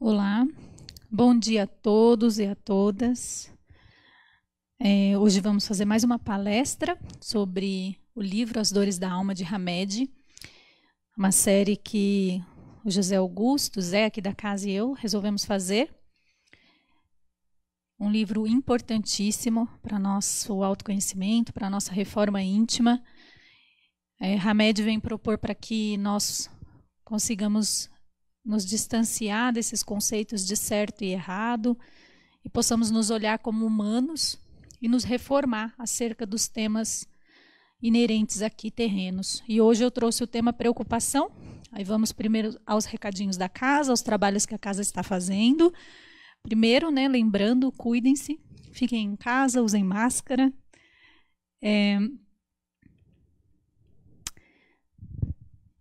Olá, bom dia a todos e a todas. É, hoje vamos fazer mais uma palestra sobre o livro As Dores da Alma de Hamed, uma série que o José Augusto, Zé, aqui da casa e eu resolvemos fazer. Um livro importantíssimo para nosso autoconhecimento, para nossa reforma íntima. É, Hamed vem propor para que nós consigamos nos distanciar desses conceitos de certo e errado e possamos nos olhar como humanos e nos reformar acerca dos temas inerentes aqui terrenos. E hoje eu trouxe o tema preocupação. Aí vamos primeiro aos recadinhos da casa, aos trabalhos que a casa está fazendo. Primeiro, né, lembrando, cuidem-se, fiquem em casa, usem máscara. É,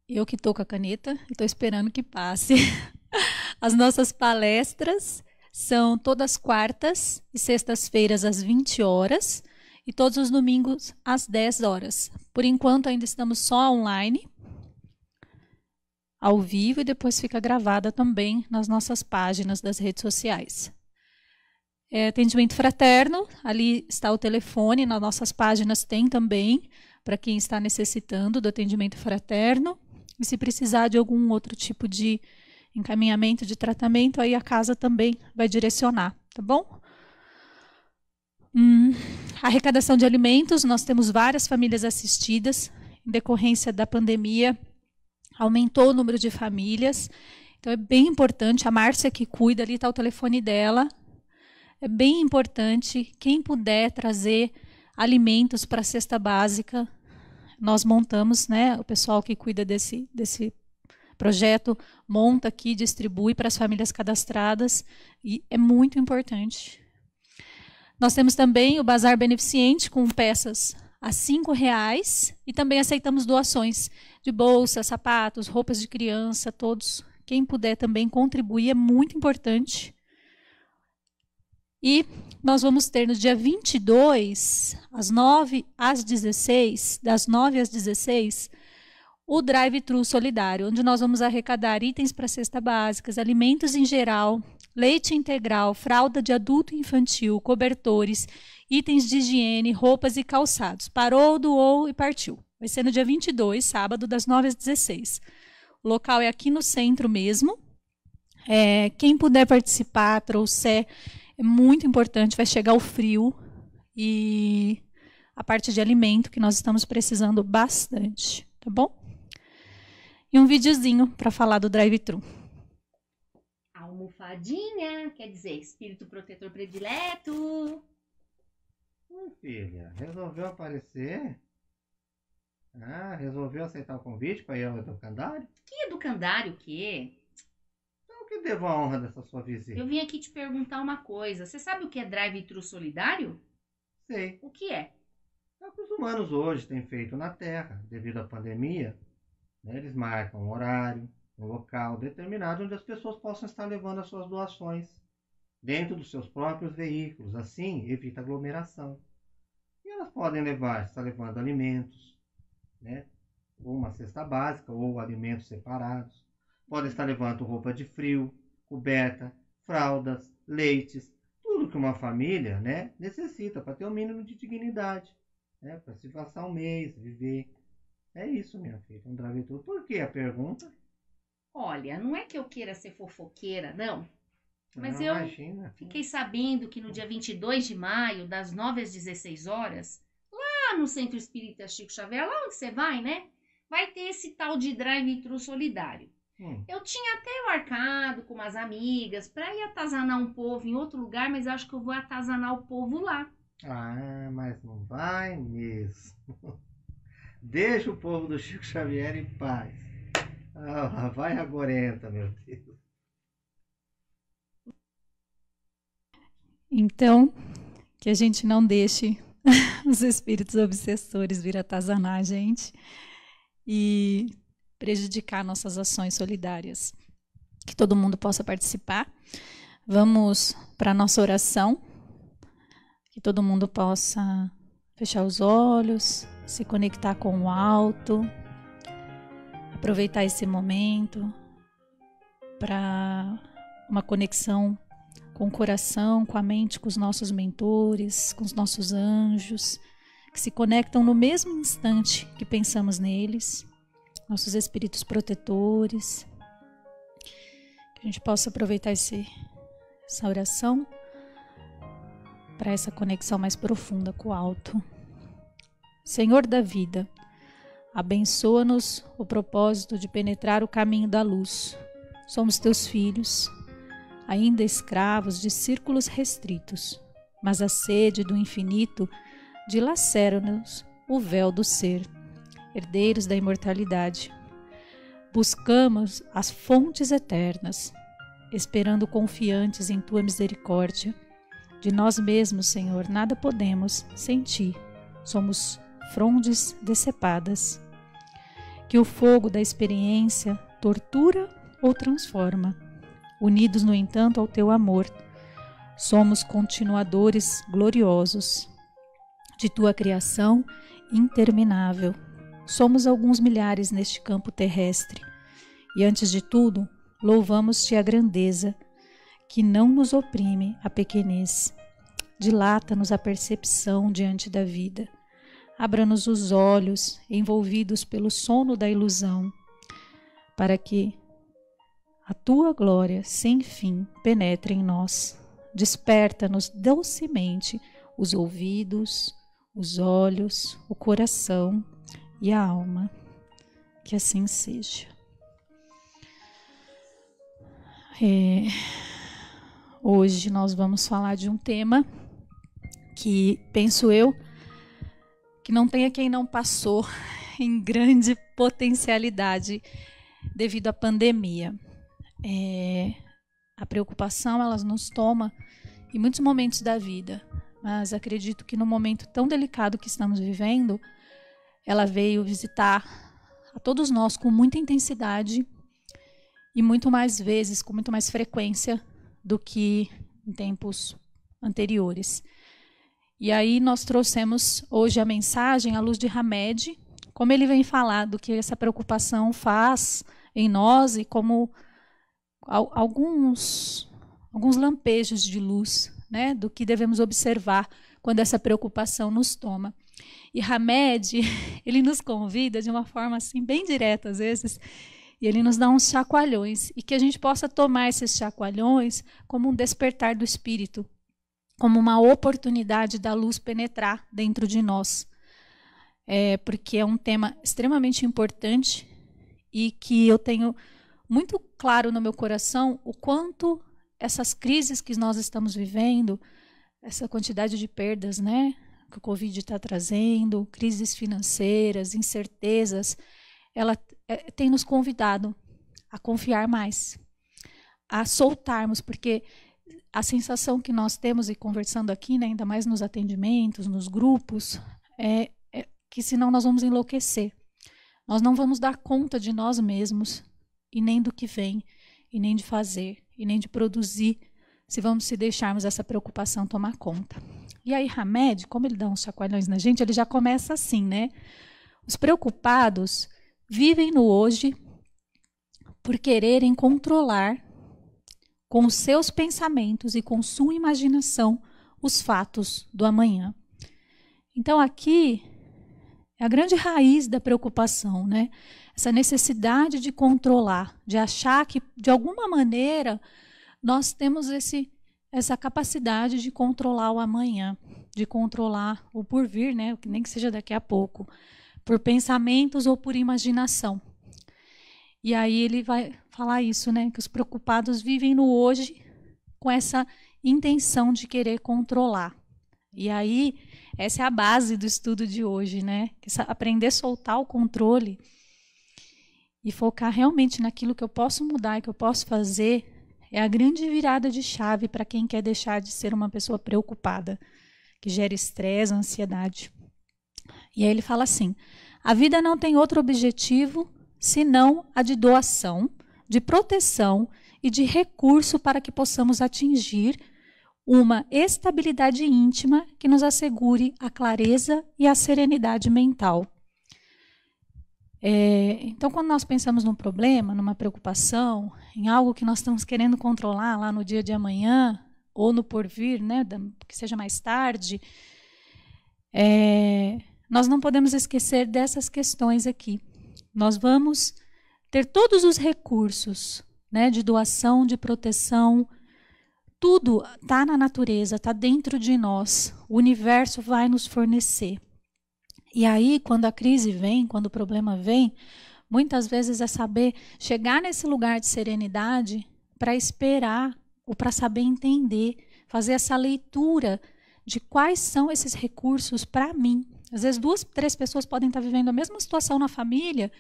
eu que estou com a caneta, estou esperando que passe. As nossas palestras são todas quartas e sextas-feiras às 20 horas e todos os domingos às 10 horas. Por enquanto ainda estamos só online, ao vivo e depois fica gravada também nas nossas páginas das redes sociais. É, atendimento fraterno, ali está o telefone, nas nossas páginas tem também, para quem está necessitando do atendimento fraterno. E se precisar de algum outro tipo de encaminhamento, de tratamento, aí a casa também vai direcionar, tá bom? Hum, arrecadação de alimentos, nós temos várias famílias assistidas. Em decorrência da pandemia, aumentou o número de famílias. Então é bem importante, a Márcia que cuida, ali está o telefone dela. É bem importante, quem puder trazer alimentos para a cesta básica, nós montamos, né, o pessoal que cuida desse, desse projeto monta aqui, distribui para as famílias cadastradas e é muito importante. Nós temos também o Bazar Beneficiente com peças a cinco reais e também aceitamos doações de bolsa, sapatos, roupas de criança, todos. Quem puder também contribuir é muito importante. E nós vamos ter no dia 22, às 9 às 16, das 9 às 16, o drive-thru solidário, onde nós vamos arrecadar itens para cesta básicas, alimentos em geral, leite integral, fralda de adulto e infantil, cobertores, itens de higiene, roupas e calçados. Parou, doou e partiu. Vai ser no dia 22, sábado, das 9 às 16. O local é aqui no centro mesmo. É, quem puder participar, trouxer é muito importante, vai chegar o frio e a parte de alimento que nós estamos precisando bastante, tá bom? E um videozinho para falar do drive-thru. Almofadinha, quer dizer, espírito protetor predileto. Hum, filha, resolveu aparecer? Ah, resolveu aceitar o convite para ir ao educandário? Que educandário o quê? que devo a honra dessa sua visita? Eu vim aqui te perguntar uma coisa. Você sabe o que é drive-thru solidário? Sei. O que é? É o que os humanos hoje têm feito na Terra, devido à pandemia. Né? Eles marcam um horário, um local determinado onde as pessoas possam estar levando as suas doações dentro dos seus próprios veículos. Assim, evita aglomeração. E elas podem levar, estar levando alimentos, né? ou uma cesta básica, ou alimentos separados podem estar levando roupa de frio, coberta, fraldas, leites, tudo que uma família né, necessita para ter o um mínimo de dignidade, né, para se passar um mês, viver. É isso, minha filha, um gravetudo. Por que a pergunta? Olha, não é que eu queira ser fofoqueira, não. Mas não, eu imagina. fiquei sabendo que no dia 22 de maio, das 9 às 16 horas, lá no Centro Espírita Chico Xavier, lá onde você vai, né? Vai ter esse tal de drive-thru solidário. Hum. Eu tinha até marcado com umas amigas para ir atazanar um povo em outro lugar, mas acho que eu vou atazanar o povo lá. Ah, mas não vai mesmo. Deixa o povo do Chico Xavier em paz. Ah, vai agorenta, meu Deus. Então, que a gente não deixe os espíritos obsessores vir atazanar a gente. E prejudicar nossas ações solidárias. Que todo mundo possa participar. Vamos para a nossa oração. Que todo mundo possa fechar os olhos, se conectar com o alto, aproveitar esse momento para uma conexão com o coração, com a mente, com os nossos mentores, com os nossos anjos, que se conectam no mesmo instante que pensamos neles nossos espíritos protetores. Que a gente possa aproveitar esse, essa oração para essa conexão mais profunda com o alto. Senhor da vida, abençoa-nos o propósito de penetrar o caminho da luz. Somos teus filhos, ainda escravos de círculos restritos, mas a sede do infinito dilacera-nos o véu do ser herdeiros da imortalidade. Buscamos as fontes eternas, esperando confiantes em tua misericórdia. De nós mesmos, Senhor, nada podemos sem ti. Somos frondes decepadas. Que o fogo da experiência tortura ou transforma. Unidos, no entanto, ao teu amor, somos continuadores gloriosos de tua criação interminável. Somos alguns milhares neste campo terrestre e, antes de tudo, louvamos-te a grandeza que não nos oprime a pequenez. Dilata-nos a percepção diante da vida. Abra-nos os olhos, envolvidos pelo sono da ilusão, para que a tua glória sem fim penetre em nós. Desperta-nos docemente os ouvidos, os olhos, o coração e a alma. Que assim seja. É, hoje nós vamos falar de um tema que, penso eu, que não tenha quem não passou em grande potencialidade devido à pandemia. É, a preocupação ela nos toma em muitos momentos da vida, mas acredito que no momento tão delicado que estamos vivendo, ela veio visitar a todos nós com muita intensidade e muito mais vezes, com muito mais frequência do que em tempos anteriores. E aí nós trouxemos hoje a mensagem à luz de Hamed, como ele vem falar do que essa preocupação faz em nós e como alguns alguns lampejos de luz, né, do que devemos observar quando essa preocupação nos toma. E Hamed, ele nos convida de uma forma assim bem direta às vezes, e ele nos dá uns chacoalhões e que a gente possa tomar esses chacoalhões como um despertar do espírito, como uma oportunidade da luz penetrar dentro de nós. É, porque é um tema extremamente importante e que eu tenho muito claro no meu coração o quanto essas crises que nós estamos vivendo, essa quantidade de perdas, né? que o Covid está trazendo, crises financeiras, incertezas, ela é, tem nos convidado a confiar mais, a soltarmos, porque a sensação que nós temos e conversando aqui, né, ainda mais nos atendimentos, nos grupos, é, é que senão nós vamos enlouquecer. Nós não vamos dar conta de nós mesmos e nem do que vem, e nem de fazer, e nem de produzir se vamos se deixarmos essa preocupação tomar conta. E aí, Hamed, como ele dá uns chacoalhões na gente, ele já começa assim, né? Os preocupados vivem no hoje por quererem controlar com os seus pensamentos e com sua imaginação os fatos do amanhã. Então, aqui é a grande raiz da preocupação, né? Essa necessidade de controlar, de achar que, de alguma maneira, nós temos esse essa capacidade de controlar o amanhã, de controlar o porvir, né, nem que seja daqui a pouco, por pensamentos ou por imaginação. E aí ele vai falar isso, né, que os preocupados vivem no hoje com essa intenção de querer controlar. E aí essa é a base do estudo de hoje, né? Aprender a soltar o controle e focar realmente naquilo que eu posso mudar, que eu posso fazer é a grande virada de chave para quem quer deixar de ser uma pessoa preocupada, que gera estresse, ansiedade. E aí ele fala assim: a vida não tem outro objetivo senão a de doação, de proteção e de recurso para que possamos atingir uma estabilidade íntima que nos assegure a clareza e a serenidade mental. É, então, quando nós pensamos num problema, numa preocupação, em algo que nós estamos querendo controlar lá no dia de amanhã ou no porvir, né, que seja mais tarde, é, nós não podemos esquecer dessas questões aqui. Nós vamos ter todos os recursos né, de doação, de proteção, tudo está na natureza, está dentro de nós. O universo vai nos fornecer. E aí, quando a crise vem, quando o problema vem, muitas vezes é saber chegar nesse lugar de serenidade para esperar ou para saber entender, fazer essa leitura de quais são esses recursos para mim. Às vezes, duas, três pessoas podem estar tá vivendo a mesma situação na família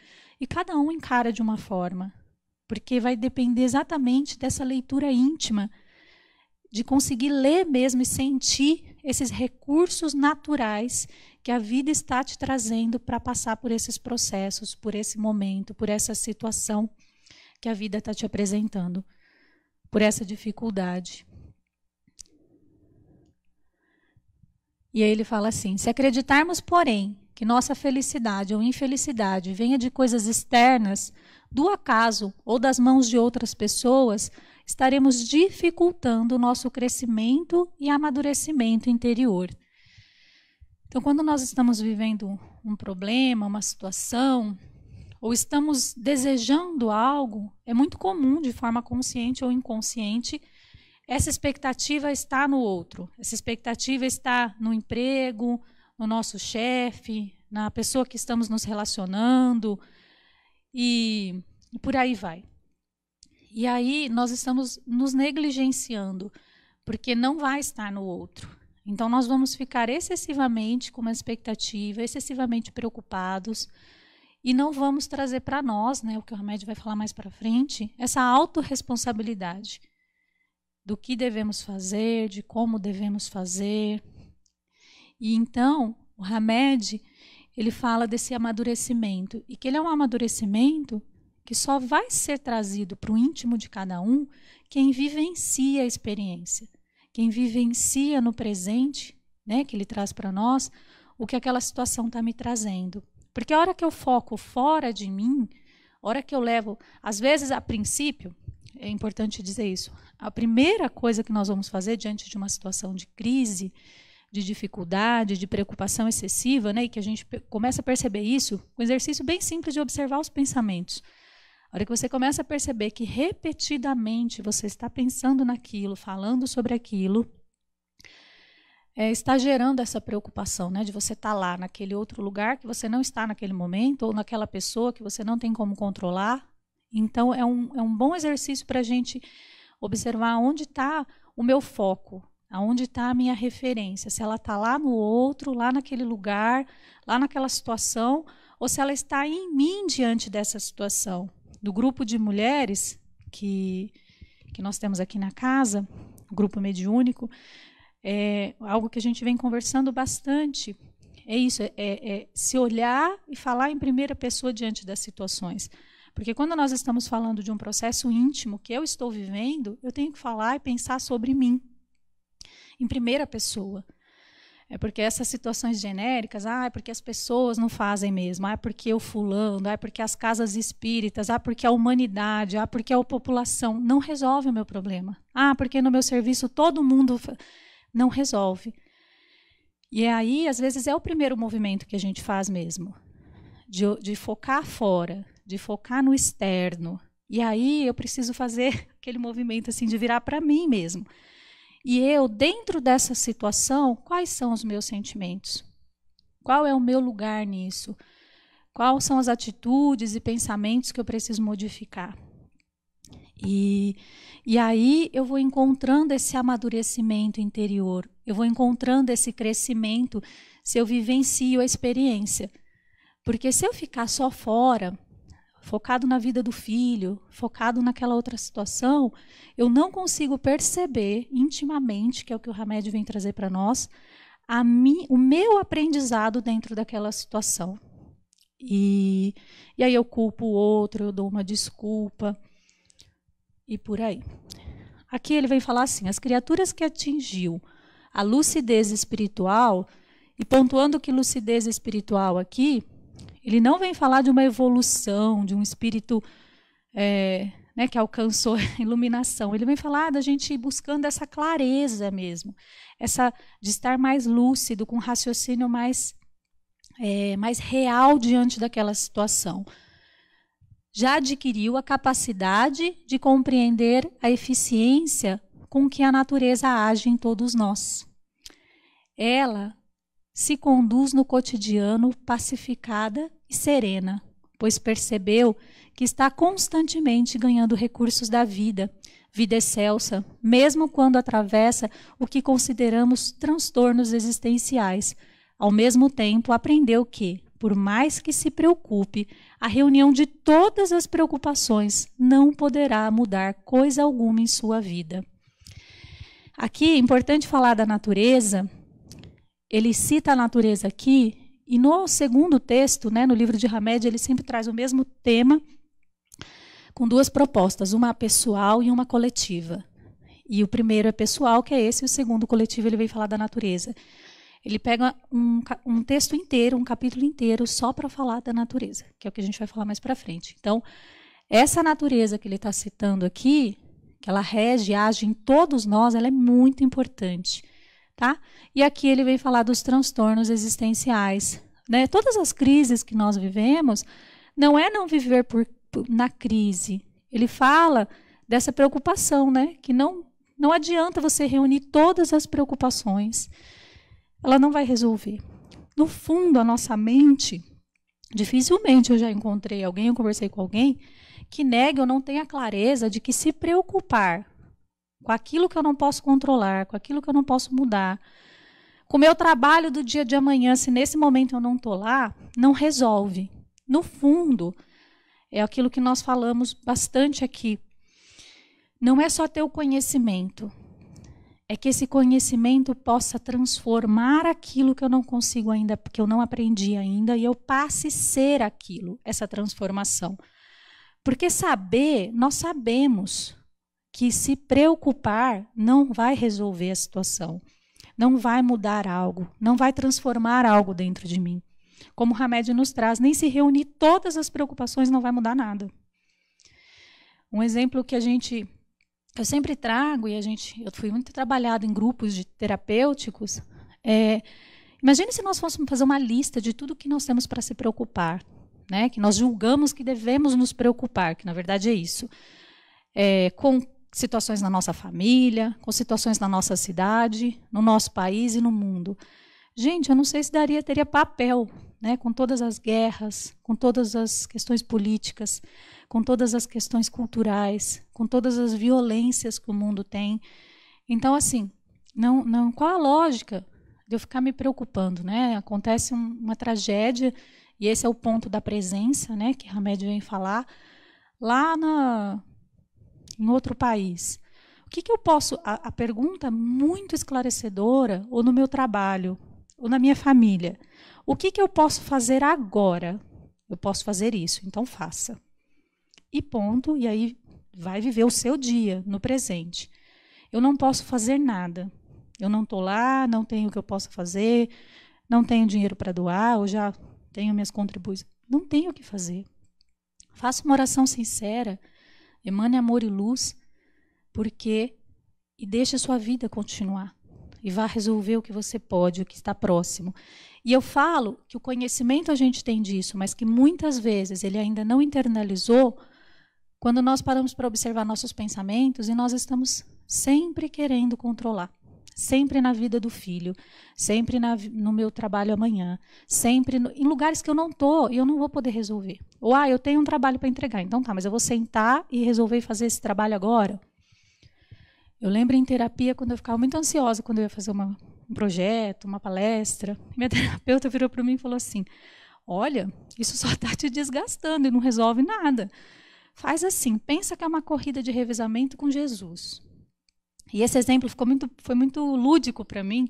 e cada um encara de uma forma, porque vai depender exatamente dessa leitura íntima, de conseguir ler mesmo e sentir esses recursos naturais que a vida está te trazendo para passar por esses processos, por esse momento, por essa situação que a vida está te apresentando, por essa dificuldade. E aí ele fala assim: se acreditarmos, porém, que nossa felicidade ou infelicidade venha de coisas externas, do acaso ou das mãos de outras pessoas, estaremos dificultando o nosso crescimento e amadurecimento interior. Então, quando nós estamos vivendo um problema, uma situação, ou estamos desejando algo, é muito comum, de forma consciente ou inconsciente, essa expectativa está no outro. Essa expectativa está no emprego, no nosso chefe, na pessoa que estamos nos relacionando e, e por aí vai. E aí nós estamos nos negligenciando, porque não vai estar no outro. Então nós vamos ficar excessivamente com uma expectativa, excessivamente preocupados e não vamos trazer para nós, né, o que o remédio vai falar mais para frente, essa autorresponsabilidade do que devemos fazer, de como devemos fazer. E então, o Hamed, ele fala desse amadurecimento, e que ele é um amadurecimento que só vai ser trazido para o íntimo de cada um quem vivencia a experiência, quem vivencia no presente, né, que ele traz para nós, o que aquela situação está me trazendo. Porque a hora que eu foco fora de mim, a hora que eu levo, às vezes a princípio, é importante dizer isso, a primeira coisa que nós vamos fazer diante de uma situação de crise, de dificuldade, de preocupação excessiva, né, e que a gente começa a perceber isso, um exercício bem simples de observar os pensamentos. A hora que você começa a perceber que repetidamente você está pensando naquilo, falando sobre aquilo, é, está gerando essa preocupação, né, de você estar tá lá naquele outro lugar que você não está naquele momento, ou naquela pessoa que você não tem como controlar. Então, é um, é um bom exercício para a gente observar onde está o meu foco, aonde está a minha referência, se ela está lá no outro, lá naquele lugar, lá naquela situação, ou se ela está em mim diante dessa situação do grupo de mulheres que, que nós temos aqui na casa, o grupo mediúnico, é algo que a gente vem conversando bastante. É isso, é, é, é se olhar e falar em primeira pessoa diante das situações. Porque quando nós estamos falando de um processo íntimo que eu estou vivendo, eu tenho que falar e pensar sobre mim, em primeira pessoa. É porque essas situações genéricas, ah, é porque as pessoas não fazem mesmo, ah, é porque o fulano, ah, é porque as casas espíritas, ah, porque a humanidade, ah, porque a população, não resolve o meu problema. Ah, porque no meu serviço todo mundo não resolve. E aí, às vezes, é o primeiro movimento que a gente faz mesmo, de, de focar fora, de focar no externo. E aí eu preciso fazer aquele movimento assim de virar para mim mesmo e eu, dentro dessa situação, quais são os meus sentimentos? Qual é o meu lugar nisso? Quais são as atitudes e pensamentos que eu preciso modificar? E, e aí eu vou encontrando esse amadurecimento interior, eu vou encontrando esse crescimento se eu vivencio a experiência. Porque se eu ficar só fora, focado na vida do filho, focado naquela outra situação, eu não consigo perceber intimamente, que é o que o Hamed vem trazer para nós, mi, o meu aprendizado dentro daquela situação. E, e aí eu culpo o outro, eu dou uma desculpa e por aí. Aqui ele vem falar assim: as criaturas que atingiu a lucidez espiritual, e pontuando que lucidez espiritual aqui ele não vem falar de uma evolução, de um espírito é, né, que alcançou a iluminação. Ele vem falar da gente ir buscando essa clareza mesmo, essa de estar mais lúcido, com um raciocínio mais, é, mais real diante daquela situação. Já adquiriu a capacidade de compreender a eficiência com que a natureza age em todos nós. Ela se conduz no cotidiano pacificada e serena, pois percebeu que está constantemente ganhando recursos da vida, vida excelsa, mesmo quando atravessa o que consideramos transtornos existenciais. Ao mesmo tempo, aprendeu que, por mais que se preocupe, a reunião de todas as preocupações não poderá mudar coisa alguma em sua vida. Aqui é importante falar da natureza ele cita a natureza aqui, e no segundo texto, né, no livro de Hamed, ele sempre traz o mesmo tema, com duas propostas, uma pessoal e uma coletiva. E o primeiro é pessoal, que é esse, e o segundo, coletivo, ele vem falar da natureza. Ele pega um, um texto inteiro, um capítulo inteiro, só para falar da natureza, que é o que a gente vai falar mais para frente. Então, essa natureza que ele está citando aqui, que ela rege, age em todos nós, ela é muito importante tá? E aqui ele vem falar dos transtornos existenciais, né? Todas as crises que nós vivemos não é não viver por, por, na crise. Ele fala dessa preocupação, né? Que não não adianta você reunir todas as preocupações. Ela não vai resolver. No fundo, a nossa mente, dificilmente eu já encontrei alguém, eu conversei com alguém que nega ou não tenha clareza de que se preocupar com aquilo que eu não posso controlar, com aquilo que eu não posso mudar. Com o meu trabalho do dia de amanhã, se nesse momento eu não estou lá, não resolve. No fundo, é aquilo que nós falamos bastante aqui. Não é só ter o conhecimento, é que esse conhecimento possa transformar aquilo que eu não consigo ainda, porque eu não aprendi ainda, e eu passe a ser aquilo, essa transformação. Porque saber, nós sabemos que se preocupar não vai resolver a situação, não vai mudar algo, não vai transformar algo dentro de mim. Como o remédio nos traz, nem se reunir todas as preocupações não vai mudar nada. Um exemplo que a gente eu sempre trago e a gente eu fui muito trabalhado em grupos de terapêuticos é, imagine se nós fôssemos fazer uma lista de tudo que nós temos para se preocupar né que nós julgamos que devemos nos preocupar que na verdade é isso é, com situações na nossa família, com situações na nossa cidade, no nosso país e no mundo. Gente, eu não sei se daria, teria papel, né, com todas as guerras, com todas as questões políticas, com todas as questões culturais, com todas as violências que o mundo tem. Então, assim, não, não, qual a lógica de eu ficar me preocupando, né? Acontece um, uma tragédia e esse é o ponto da presença, né, que Hamed vem falar lá na em outro país. O que, que eu posso. A, a pergunta muito esclarecedora, ou no meu trabalho, ou na minha família. O que, que eu posso fazer agora? Eu posso fazer isso, então faça. E ponto, e aí vai viver o seu dia no presente. Eu não posso fazer nada. Eu não estou lá, não tenho o que eu possa fazer, não tenho dinheiro para doar, eu já tenho minhas contribuições. Não tenho o que fazer. Faça uma oração sincera Emane amor e luz, porque e deixe a sua vida continuar e vá resolver o que você pode, o que está próximo. E eu falo que o conhecimento a gente tem disso, mas que muitas vezes ele ainda não internalizou quando nós paramos para observar nossos pensamentos e nós estamos sempre querendo controlar. Sempre na vida do filho, sempre na, no meu trabalho amanhã, sempre no, em lugares que eu não estou e eu não vou poder resolver. Ou, ah, eu tenho um trabalho para entregar. Então tá, mas eu vou sentar e resolver fazer esse trabalho agora. Eu lembro em terapia, quando eu ficava muito ansiosa, quando eu ia fazer uma, um projeto, uma palestra, minha terapeuta virou para mim e falou assim: Olha, isso só está te desgastando e não resolve nada. Faz assim, pensa que é uma corrida de revezamento com Jesus. E esse exemplo ficou muito, foi muito lúdico para mim,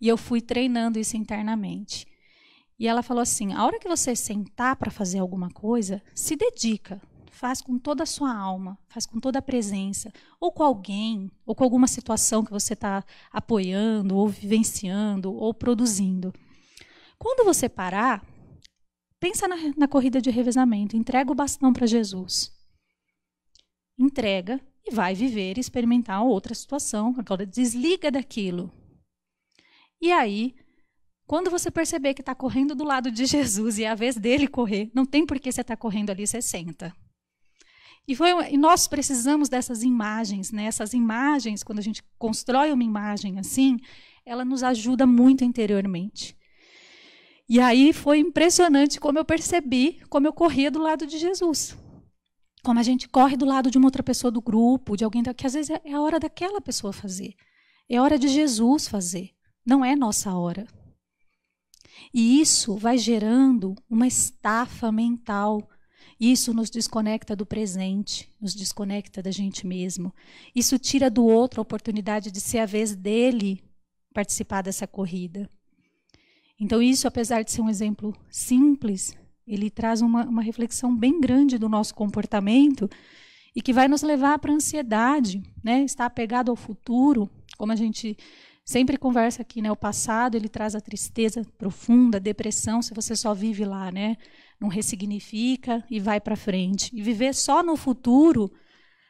e eu fui treinando isso internamente. E ela falou assim: a hora que você sentar para fazer alguma coisa, se dedica, faz com toda a sua alma, faz com toda a presença, ou com alguém, ou com alguma situação que você está apoiando, ou vivenciando, ou produzindo. Quando você parar, pensa na, na corrida de revezamento, entrega o bastão para Jesus. Entrega e vai viver e experimentar outra situação. Agora desliga daquilo. E aí quando você perceber que está correndo do lado de Jesus e é a vez dele correr, não tem por que você está correndo ali, você senta. E, foi, e nós precisamos dessas imagens, né? Essas imagens, quando a gente constrói uma imagem assim, ela nos ajuda muito interiormente. E aí foi impressionante como eu percebi como eu corria do lado de Jesus. Como a gente corre do lado de uma outra pessoa do grupo, de alguém que às vezes é, é a hora daquela pessoa fazer. É a hora de Jesus fazer, não é nossa hora. E isso vai gerando uma estafa mental. Isso nos desconecta do presente, nos desconecta da gente mesmo. Isso tira do outro a oportunidade de ser a vez dele participar dessa corrida. Então, isso, apesar de ser um exemplo simples, ele traz uma, uma reflexão bem grande do nosso comportamento e que vai nos levar para a ansiedade, né? estar apegado ao futuro, como a gente sempre conversa aqui, né? O passado ele traz a tristeza profunda, a depressão, se você só vive lá, né? Não ressignifica e vai para frente. E viver só no futuro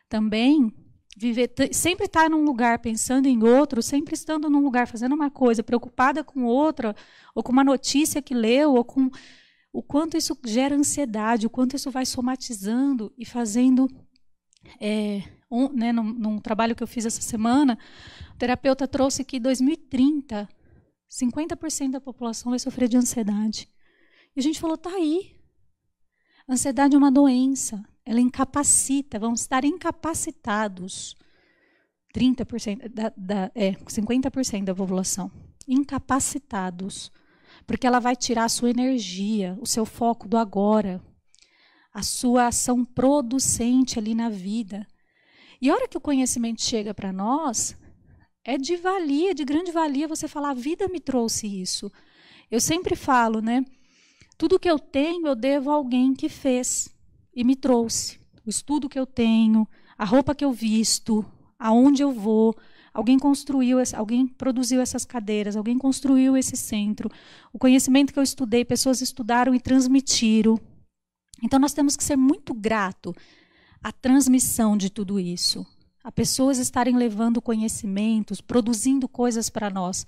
também, viver sempre estar tá num lugar pensando em outro, sempre estando num lugar fazendo uma coisa, preocupada com outra, ou com uma notícia que leu, ou com o quanto isso gera ansiedade, o quanto isso vai somatizando e fazendo é, um, né, num, num trabalho que eu fiz essa semana, o terapeuta trouxe que 2030, 50% da população vai sofrer de ansiedade. E a gente falou, tá aí. ansiedade é uma doença, ela incapacita, vamos estar incapacitados. 30% da, da, é, 50% da população incapacitados, porque ela vai tirar a sua energia, o seu foco do agora, a sua ação producente ali na vida. E a hora que o conhecimento chega para nós, é de valia, de grande valia você falar: a vida me trouxe isso. Eu sempre falo, né? Tudo que eu tenho eu devo a alguém que fez e me trouxe. O estudo que eu tenho, a roupa que eu visto, aonde eu vou, alguém construiu, alguém produziu essas cadeiras, alguém construiu esse centro. O conhecimento que eu estudei, pessoas estudaram e transmitiram. Então nós temos que ser muito grato a transmissão de tudo isso. A pessoas estarem levando conhecimentos, produzindo coisas para nós.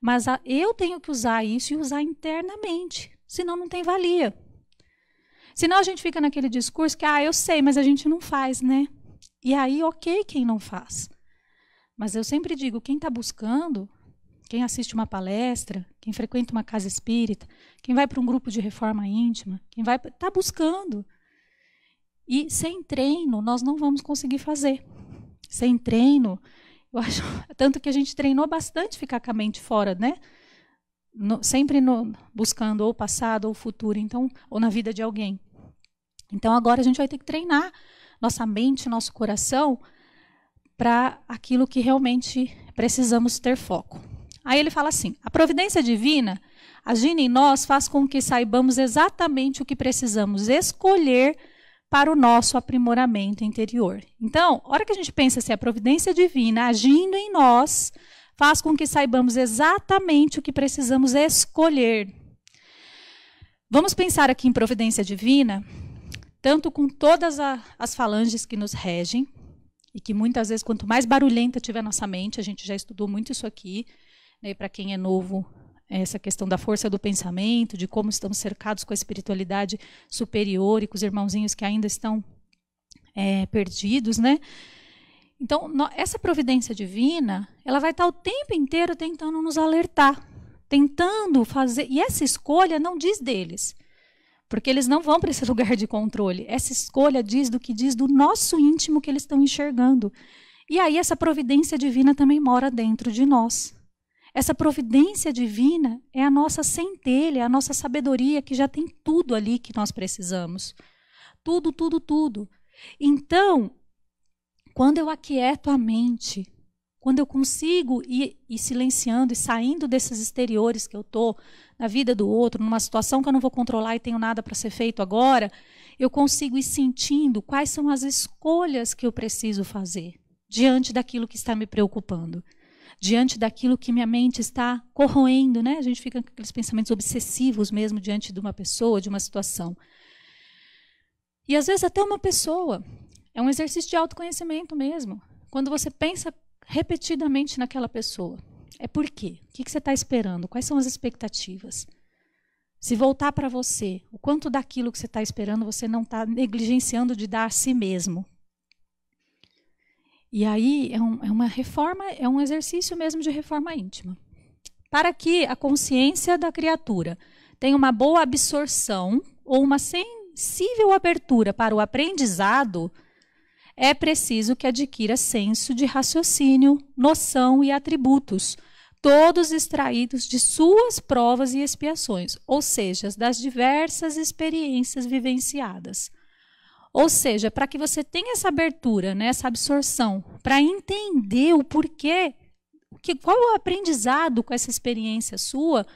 Mas a, eu tenho que usar isso e usar internamente, senão não tem valia. Senão a gente fica naquele discurso que, ah, eu sei, mas a gente não faz, né? E aí, ok, quem não faz. Mas eu sempre digo: quem está buscando, quem assiste uma palestra, quem frequenta uma casa espírita, quem vai para um grupo de reforma íntima, quem vai. está buscando. E sem treino, nós não vamos conseguir fazer. Sem treino, eu acho. Tanto que a gente treinou bastante ficar com a mente fora, né? No, sempre no, buscando ou o passado ou o futuro, então, ou na vida de alguém. Então agora a gente vai ter que treinar nossa mente, nosso coração para aquilo que realmente precisamos ter foco. Aí ele fala assim: a providência divina agindo em nós faz com que saibamos exatamente o que precisamos escolher para o nosso aprimoramento interior. Então, a hora que a gente pensa se a providência divina agindo em nós faz com que saibamos exatamente o que precisamos escolher. Vamos pensar aqui em providência divina, tanto com todas a, as falanges que nos regem, e que muitas vezes, quanto mais barulhenta tiver a nossa mente, a gente já estudou muito isso aqui, né, para quem é novo essa questão da força do pensamento, de como estamos cercados com a espiritualidade superior e com os irmãozinhos que ainda estão é, perdidos, né? Então, no, essa providência divina, ela vai estar o tempo inteiro tentando nos alertar, tentando fazer. E essa escolha não diz deles, porque eles não vão para esse lugar de controle. Essa escolha diz do que diz do nosso íntimo que eles estão enxergando. E aí, essa providência divina também mora dentro de nós. Essa providência divina é a nossa centelha, a nossa sabedoria que já tem tudo ali que nós precisamos. Tudo, tudo, tudo. Então, quando eu aquieto a mente, quando eu consigo ir, ir silenciando e saindo desses exteriores que eu estou na vida do outro, numa situação que eu não vou controlar e tenho nada para ser feito agora, eu consigo ir sentindo quais são as escolhas que eu preciso fazer diante daquilo que está me preocupando diante daquilo que minha mente está corroendo, né? A gente fica com aqueles pensamentos obsessivos mesmo diante de uma pessoa, de uma situação. E às vezes até uma pessoa. É um exercício de autoconhecimento mesmo. Quando você pensa repetidamente naquela pessoa, é por quê? O que você está esperando? Quais são as expectativas? Se voltar para você, o quanto daquilo que você está esperando você não está negligenciando de dar a si mesmo e aí é, um, é uma reforma, é um exercício mesmo de reforma íntima. Para que a consciência da criatura tenha uma boa absorção ou uma sensível abertura para o aprendizado, é preciso que adquira senso de raciocínio, noção e atributos, todos extraídos de suas provas e expiações, ou seja, das diversas experiências vivenciadas. Ou seja, para que você tenha essa abertura, né, essa absorção, para entender o porquê, que, qual o aprendizado com essa experiência sua,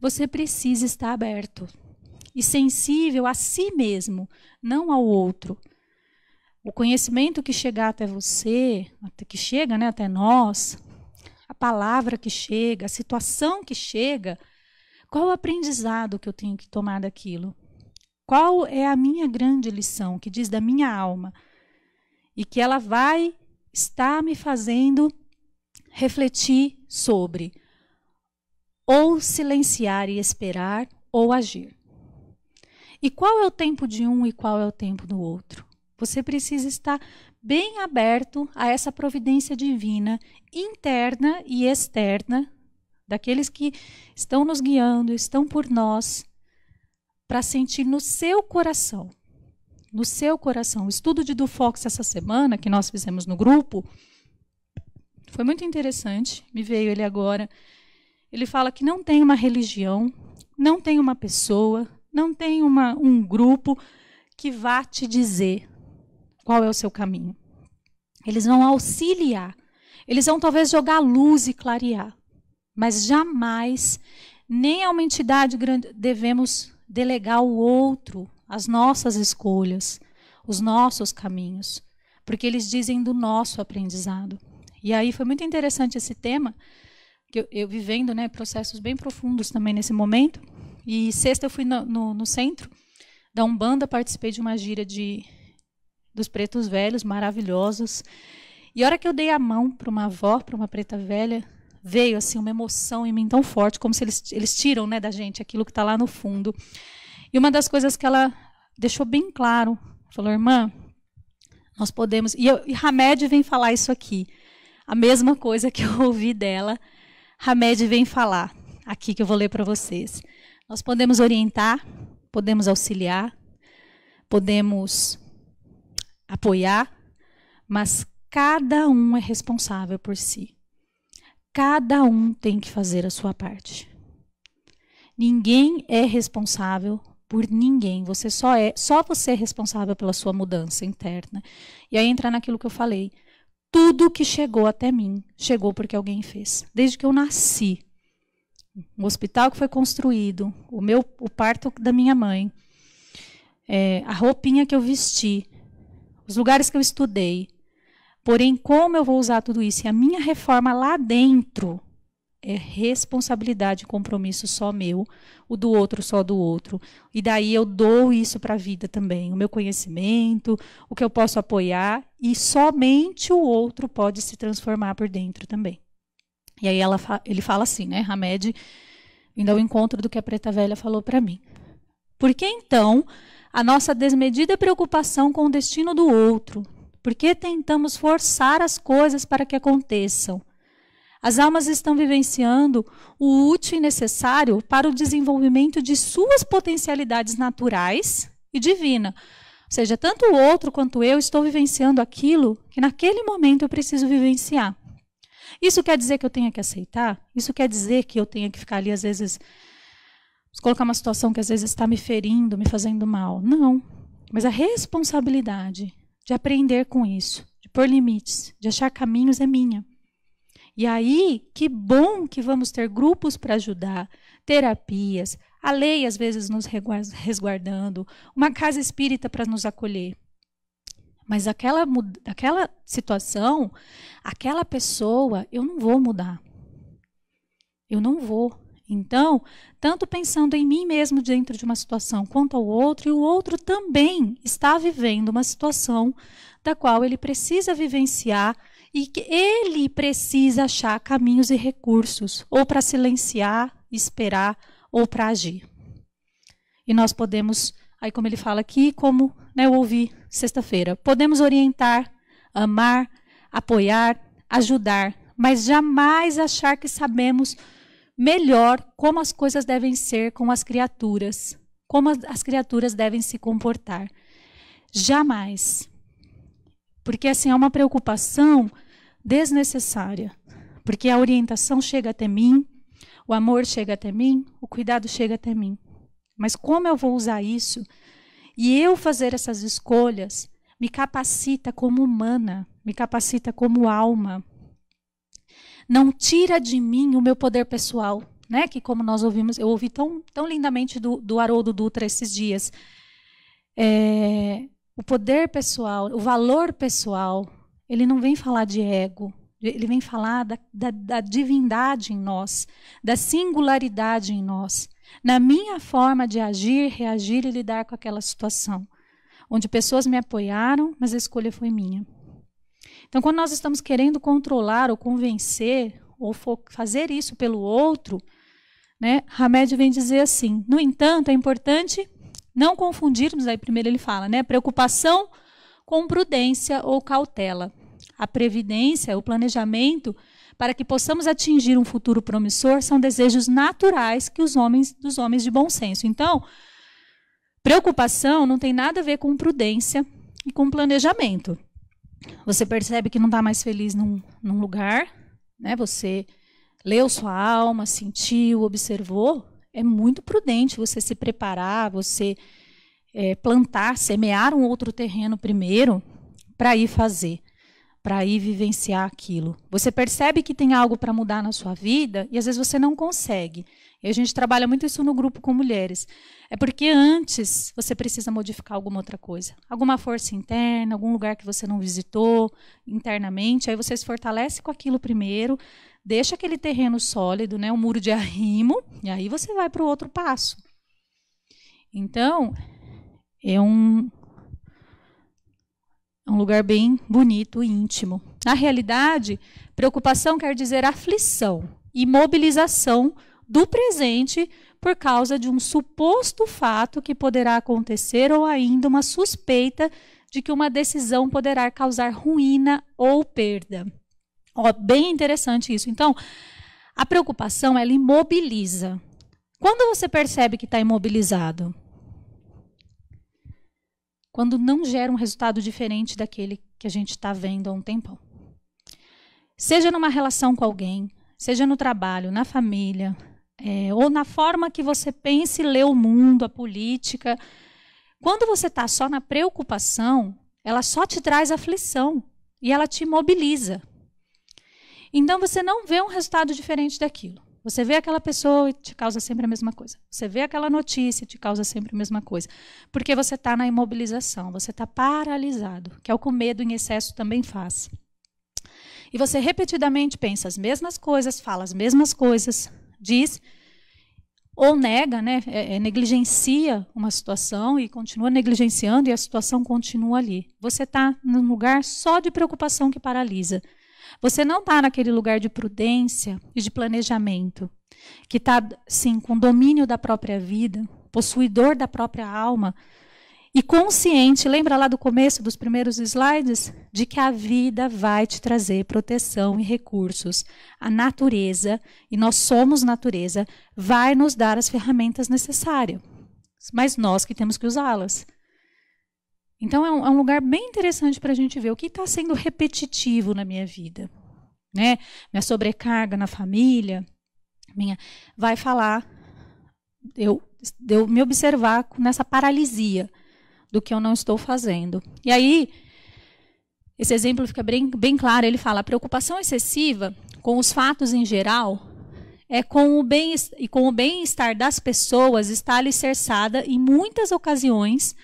você precisa estar aberto e sensível a si mesmo, não ao outro. O conhecimento que chegar até você, que chega né, até nós, a palavra que chega, a situação que chega, qual o aprendizado que eu tenho que tomar daquilo? Qual é a minha grande lição que diz da minha alma e que ela vai estar me fazendo refletir sobre ou silenciar e esperar ou agir? E qual é o tempo de um e qual é o tempo do outro? Você precisa estar bem aberto a essa providência divina interna e externa daqueles que estão nos guiando, estão por nós para sentir no seu coração, no seu coração. O estudo de Dufox essa semana, que nós fizemos no grupo, foi muito interessante, me veio ele agora. Ele fala que não tem uma religião, não tem uma pessoa, não tem uma, um grupo que vá te dizer qual é o seu caminho. Eles vão auxiliar, eles vão talvez jogar luz e clarear, mas jamais nem a uma entidade grande devemos delegar ao outro as nossas escolhas, os nossos caminhos, porque eles dizem do nosso aprendizado. E aí foi muito interessante esse tema, que eu, eu vivendo né, processos bem profundos também nesse momento. E sexta eu fui no, no, no centro da Umbanda, participei de uma gira de, dos pretos velhos maravilhosos. E a hora que eu dei a mão para uma avó, para uma preta velha, veio assim uma emoção em mim tão forte, como se eles, eles tiram né, da gente aquilo que está lá no fundo. E uma das coisas que ela deixou bem claro, falou, irmã, nós podemos. E, eu, e Hamed vem falar isso aqui. A mesma coisa que eu ouvi dela, Hamed vem falar aqui que eu vou ler para vocês. Nós podemos orientar, podemos auxiliar, podemos apoiar, mas cada um é responsável por si. Cada um tem que fazer a sua parte. Ninguém é responsável por ninguém. Você só é, só você é responsável pela sua mudança interna. E aí entra naquilo que eu falei. Tudo que chegou até mim chegou porque alguém fez. Desde que eu nasci, o hospital que foi construído, o meu, o parto da minha mãe, é, a roupinha que eu vesti, os lugares que eu estudei, Porém, como eu vou usar tudo isso? E a minha reforma lá dentro é responsabilidade e compromisso só meu, o do outro só do outro. E daí eu dou isso para a vida também, o meu conhecimento, o que eu posso apoiar, e somente o outro pode se transformar por dentro também. E aí ela, ele fala assim, né, Hamed, indo ao encontro do que a Preta Velha falou para mim. Por que então a nossa desmedida preocupação com o destino do outro, por que tentamos forçar as coisas para que aconteçam? As almas estão vivenciando o útil e necessário para o desenvolvimento de suas potencialidades naturais e divina. Ou seja, tanto o outro quanto eu estou vivenciando aquilo que naquele momento eu preciso vivenciar. Isso quer dizer que eu tenha que aceitar? Isso quer dizer que eu tenha que ficar ali, às vezes, colocar uma situação que às vezes está me ferindo, me fazendo mal? Não. Mas a responsabilidade de aprender com isso, de pôr limites, de achar caminhos é minha. E aí, que bom que vamos ter grupos para ajudar, terapias, a lei às vezes nos resguardando, uma casa espírita para nos acolher. Mas aquela, aquela situação, aquela pessoa, eu não vou mudar. Eu não vou. Então, tanto pensando em mim mesmo dentro de uma situação quanto ao outro, e o outro também está vivendo uma situação da qual ele precisa vivenciar e que ele precisa achar caminhos e recursos, ou para silenciar, esperar, ou para agir. E nós podemos, aí como ele fala aqui, como né, eu ouvi sexta-feira, podemos orientar, amar, apoiar, ajudar, mas jamais achar que sabemos melhor como as coisas devem ser com as criaturas, como as criaturas devem se comportar. Jamais. Porque assim é uma preocupação desnecessária, porque a orientação chega até mim, o amor chega até mim, o cuidado chega até mim. Mas como eu vou usar isso? E eu fazer essas escolhas me capacita como humana, me capacita como alma, não tira de mim o meu poder pessoal, né? Que como nós ouvimos, eu ouvi tão, tão lindamente do, do Haroldo Dutra esses dias. É, o poder pessoal, o valor pessoal, ele não vem falar de ego, ele vem falar da, da, da divindade em nós, da singularidade em nós, na minha forma de agir, reagir e lidar com aquela situação, onde pessoas me apoiaram, mas a escolha foi minha. Então, quando nós estamos querendo controlar ou convencer ou fazer isso pelo outro, né, Hamed vem dizer assim: no entanto, é importante não confundirmos, aí primeiro ele fala, né, preocupação com prudência ou cautela. A previdência, o planejamento, para que possamos atingir um futuro promissor, são desejos naturais que os homens dos homens de bom senso. Então, preocupação não tem nada a ver com prudência e com planejamento. Você percebe que não está mais feliz num, num lugar, né? Você leu sua alma, sentiu, observou. É muito prudente você se preparar, você é, plantar, semear um outro terreno primeiro para ir fazer para ir vivenciar aquilo. Você percebe que tem algo para mudar na sua vida e às vezes você não consegue. E a gente trabalha muito isso no grupo com mulheres. É porque antes você precisa modificar alguma outra coisa, alguma força interna, algum lugar que você não visitou internamente. Aí você se fortalece com aquilo primeiro, deixa aquele terreno sólido, né, o um muro de arrimo, e aí você vai para o outro passo. Então, é um é um lugar bem bonito e íntimo. Na realidade, preocupação quer dizer aflição e mobilização do presente por causa de um suposto fato que poderá acontecer ou ainda uma suspeita de que uma decisão poderá causar ruína ou perda. Ó, bem interessante isso. Então, a preocupação ela imobiliza. Quando você percebe que está imobilizado, quando não gera um resultado diferente daquele que a gente está vendo há um tempão. Seja numa relação com alguém, seja no trabalho, na família, é, ou na forma que você pensa e lê o mundo, a política. Quando você está só na preocupação, ela só te traz aflição e ela te mobiliza. Então você não vê um resultado diferente daquilo. Você vê aquela pessoa e te causa sempre a mesma coisa. Você vê aquela notícia e te causa sempre a mesma coisa. Porque você está na imobilização, você está paralisado, que é o que o medo em excesso também faz. E você repetidamente pensa as mesmas coisas, fala as mesmas coisas, diz ou nega, né, é, é, negligencia uma situação e continua negligenciando e a situação continua ali. Você está num lugar só de preocupação que paralisa. Você não está naquele lugar de prudência e de planejamento, que está, sim, com domínio da própria vida, possuidor da própria alma e consciente. Lembra lá do começo dos primeiros slides? De que a vida vai te trazer proteção e recursos. A natureza, e nós somos natureza, vai nos dar as ferramentas necessárias, mas nós que temos que usá-las. Então, é um, é um lugar bem interessante para a gente ver o que está sendo repetitivo na minha vida. Né? Minha sobrecarga na família, minha, vai falar, eu, eu me observar nessa paralisia do que eu não estou fazendo. E aí, esse exemplo fica bem, bem claro. Ele fala: a preocupação excessiva com os fatos em geral é com o bem e com o bem-estar das pessoas está alicerçada em muitas ocasiões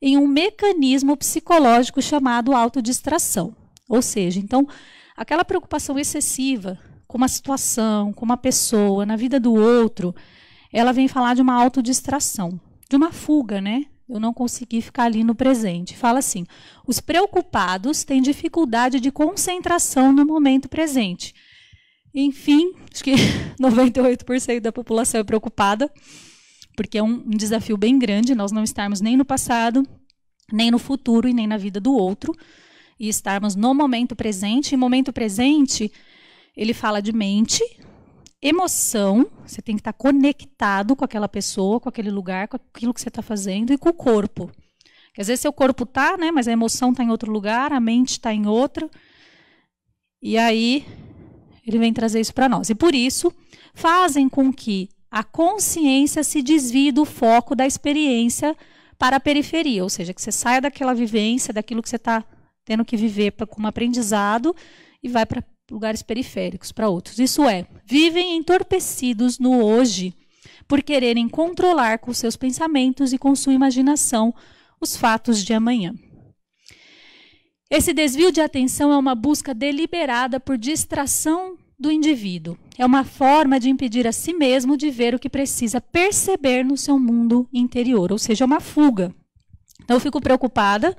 em um mecanismo psicológico chamado autodistração. Ou seja, então, aquela preocupação excessiva com uma situação, com uma pessoa, na vida do outro, ela vem falar de uma autodistração, de uma fuga, né? Eu não consegui ficar ali no presente. Fala assim: os preocupados têm dificuldade de concentração no momento presente. Enfim, acho que 98% da população é preocupada porque é um, um desafio bem grande nós não estarmos nem no passado, nem no futuro e nem na vida do outro, e estarmos no momento presente. E momento presente, ele fala de mente, emoção, você tem que estar conectado com aquela pessoa, com aquele lugar, com aquilo que você está fazendo, e com o corpo. Quer às vezes seu corpo está né, mas a emoção está em outro lugar, a mente está em outro. E aí ele vem trazer isso para nós. E por isso fazem com que a consciência se desvia do foco da experiência para a periferia, ou seja, que você saia daquela vivência, daquilo que você está tendo que viver pra, como aprendizado e vai para lugares periféricos, para outros. Isso é, vivem entorpecidos no hoje por quererem controlar com seus pensamentos e com sua imaginação os fatos de amanhã. Esse desvio de atenção é uma busca deliberada por distração do indivíduo. É uma forma de impedir a si mesmo de ver o que precisa perceber no seu mundo interior, ou seja, é uma fuga. Então, eu fico preocupada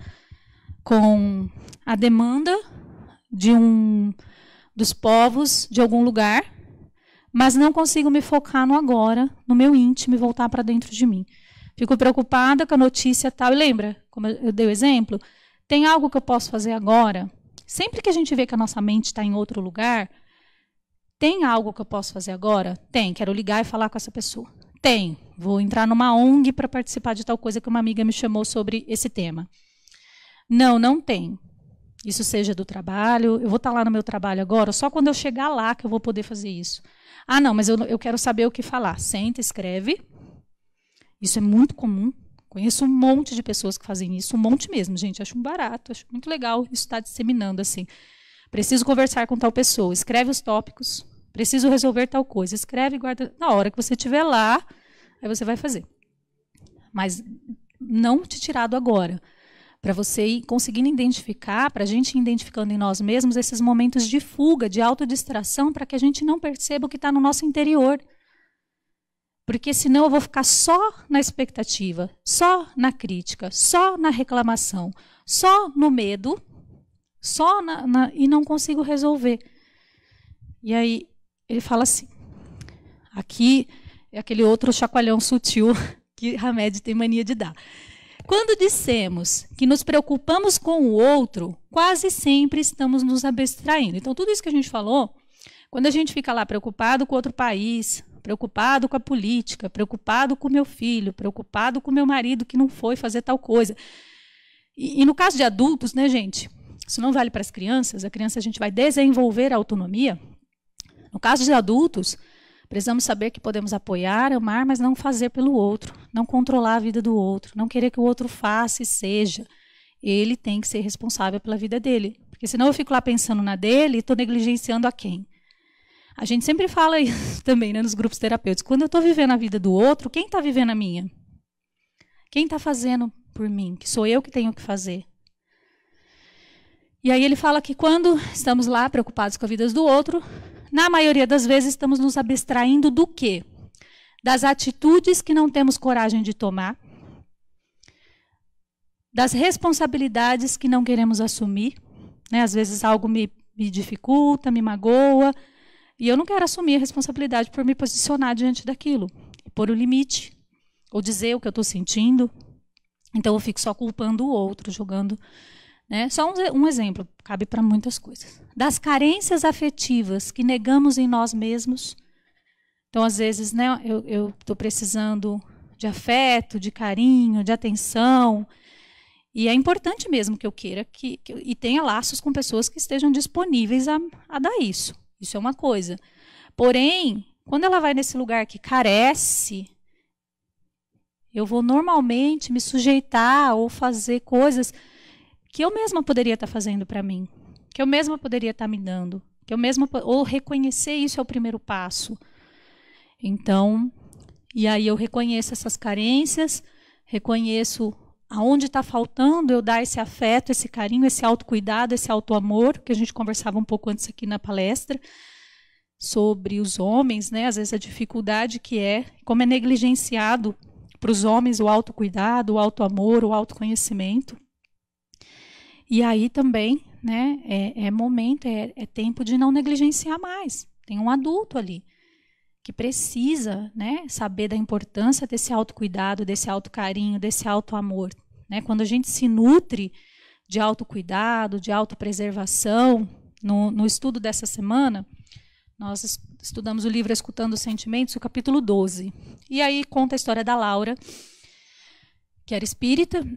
com a demanda de um dos povos de algum lugar, mas não consigo me focar no agora, no meu íntimo e voltar para dentro de mim. Fico preocupada com a notícia tal. E lembra, como eu dei o exemplo, tem algo que eu posso fazer agora? Sempre que a gente vê que a nossa mente está em outro lugar, tem algo que eu posso fazer agora? Tem. Quero ligar e falar com essa pessoa. Tem. Vou entrar numa ONG para participar de tal coisa que uma amiga me chamou sobre esse tema. Não, não tem. Isso seja do trabalho, eu vou estar tá lá no meu trabalho agora, só quando eu chegar lá que eu vou poder fazer isso. Ah, não, mas eu, eu quero saber o que falar. Senta, escreve. Isso é muito comum. Conheço um monte de pessoas que fazem isso, um monte mesmo, gente. Acho barato, acho muito legal isso estar tá disseminando assim. Preciso conversar com tal pessoa. Escreve os tópicos, Preciso resolver tal coisa. Escreve e guarda. Na hora que você estiver lá, aí você vai fazer. Mas não te tirado agora. Para você ir conseguindo identificar, para a gente ir identificando em nós mesmos esses momentos de fuga, de autodistração, para que a gente não perceba o que está no nosso interior. Porque senão eu vou ficar só na expectativa, só na crítica, só na reclamação, só no medo, só na, na, e não consigo resolver. E aí ele fala assim: aqui é aquele outro chacoalhão sutil que Hamed tem mania de dar. Quando dissemos que nos preocupamos com o outro, quase sempre estamos nos abstraindo. Então, tudo isso que a gente falou, quando a gente fica lá preocupado com outro país, preocupado com a política, preocupado com meu filho, preocupado com meu marido que não foi fazer tal coisa. E, e no caso de adultos, né, gente? Isso não vale para as crianças. A criança a gente vai desenvolver a autonomia no caso de adultos, precisamos saber que podemos apoiar, amar, mas não fazer pelo outro, não controlar a vida do outro, não querer que o outro faça e seja. Ele tem que ser responsável pela vida dele, porque senão eu fico lá pensando na dele e estou negligenciando a quem. A gente sempre fala isso também né, nos grupos terapêuticos. Quando eu estou vivendo a vida do outro, quem está vivendo a minha? Quem está fazendo por mim? Que sou eu que tenho que fazer. E aí ele fala que quando estamos lá preocupados com a vida do outro, na maioria das vezes, estamos nos abstraindo do quê? Das atitudes que não temos coragem de tomar, das responsabilidades que não queremos assumir. Né? Às vezes algo me, me dificulta, me magoa, e eu não quero assumir a responsabilidade por me posicionar diante daquilo, pôr o limite, ou dizer o que eu estou sentindo. Então eu fico só culpando o outro, jogando né? Só um, um exemplo, cabe para muitas coisas. Das carências afetivas que negamos em nós mesmos. Então, às vezes, né, eu estou precisando de afeto, de carinho, de atenção. E é importante mesmo que eu queira que, que e tenha laços com pessoas que estejam disponíveis a, a dar isso. Isso é uma coisa. Porém, quando ela vai nesse lugar que carece, eu vou normalmente me sujeitar ou fazer coisas que eu mesma poderia estar tá fazendo para mim, que eu mesma poderia estar tá me dando, que eu mesma ou reconhecer isso é o primeiro passo. Então, e aí eu reconheço essas carências, reconheço aonde está faltando eu dar esse afeto, esse carinho, esse autocuidado, esse autoamor, que a gente conversava um pouco antes aqui na palestra, sobre os homens, né? Às vezes a dificuldade que é, como é negligenciado para os homens o autocuidado, o autoamor, o autoconhecimento. E aí também, né, é, é momento, é, é tempo de não negligenciar mais. Tem um adulto ali que precisa, né, saber da importância desse autocuidado, desse autocarinho, desse autoamor, né? Quando a gente se nutre de autocuidado, de autopreservação, no, no estudo dessa semana, nós estudamos o livro Escutando os Sentimentos, o capítulo 12. E aí conta a história da Laura, que era espírita,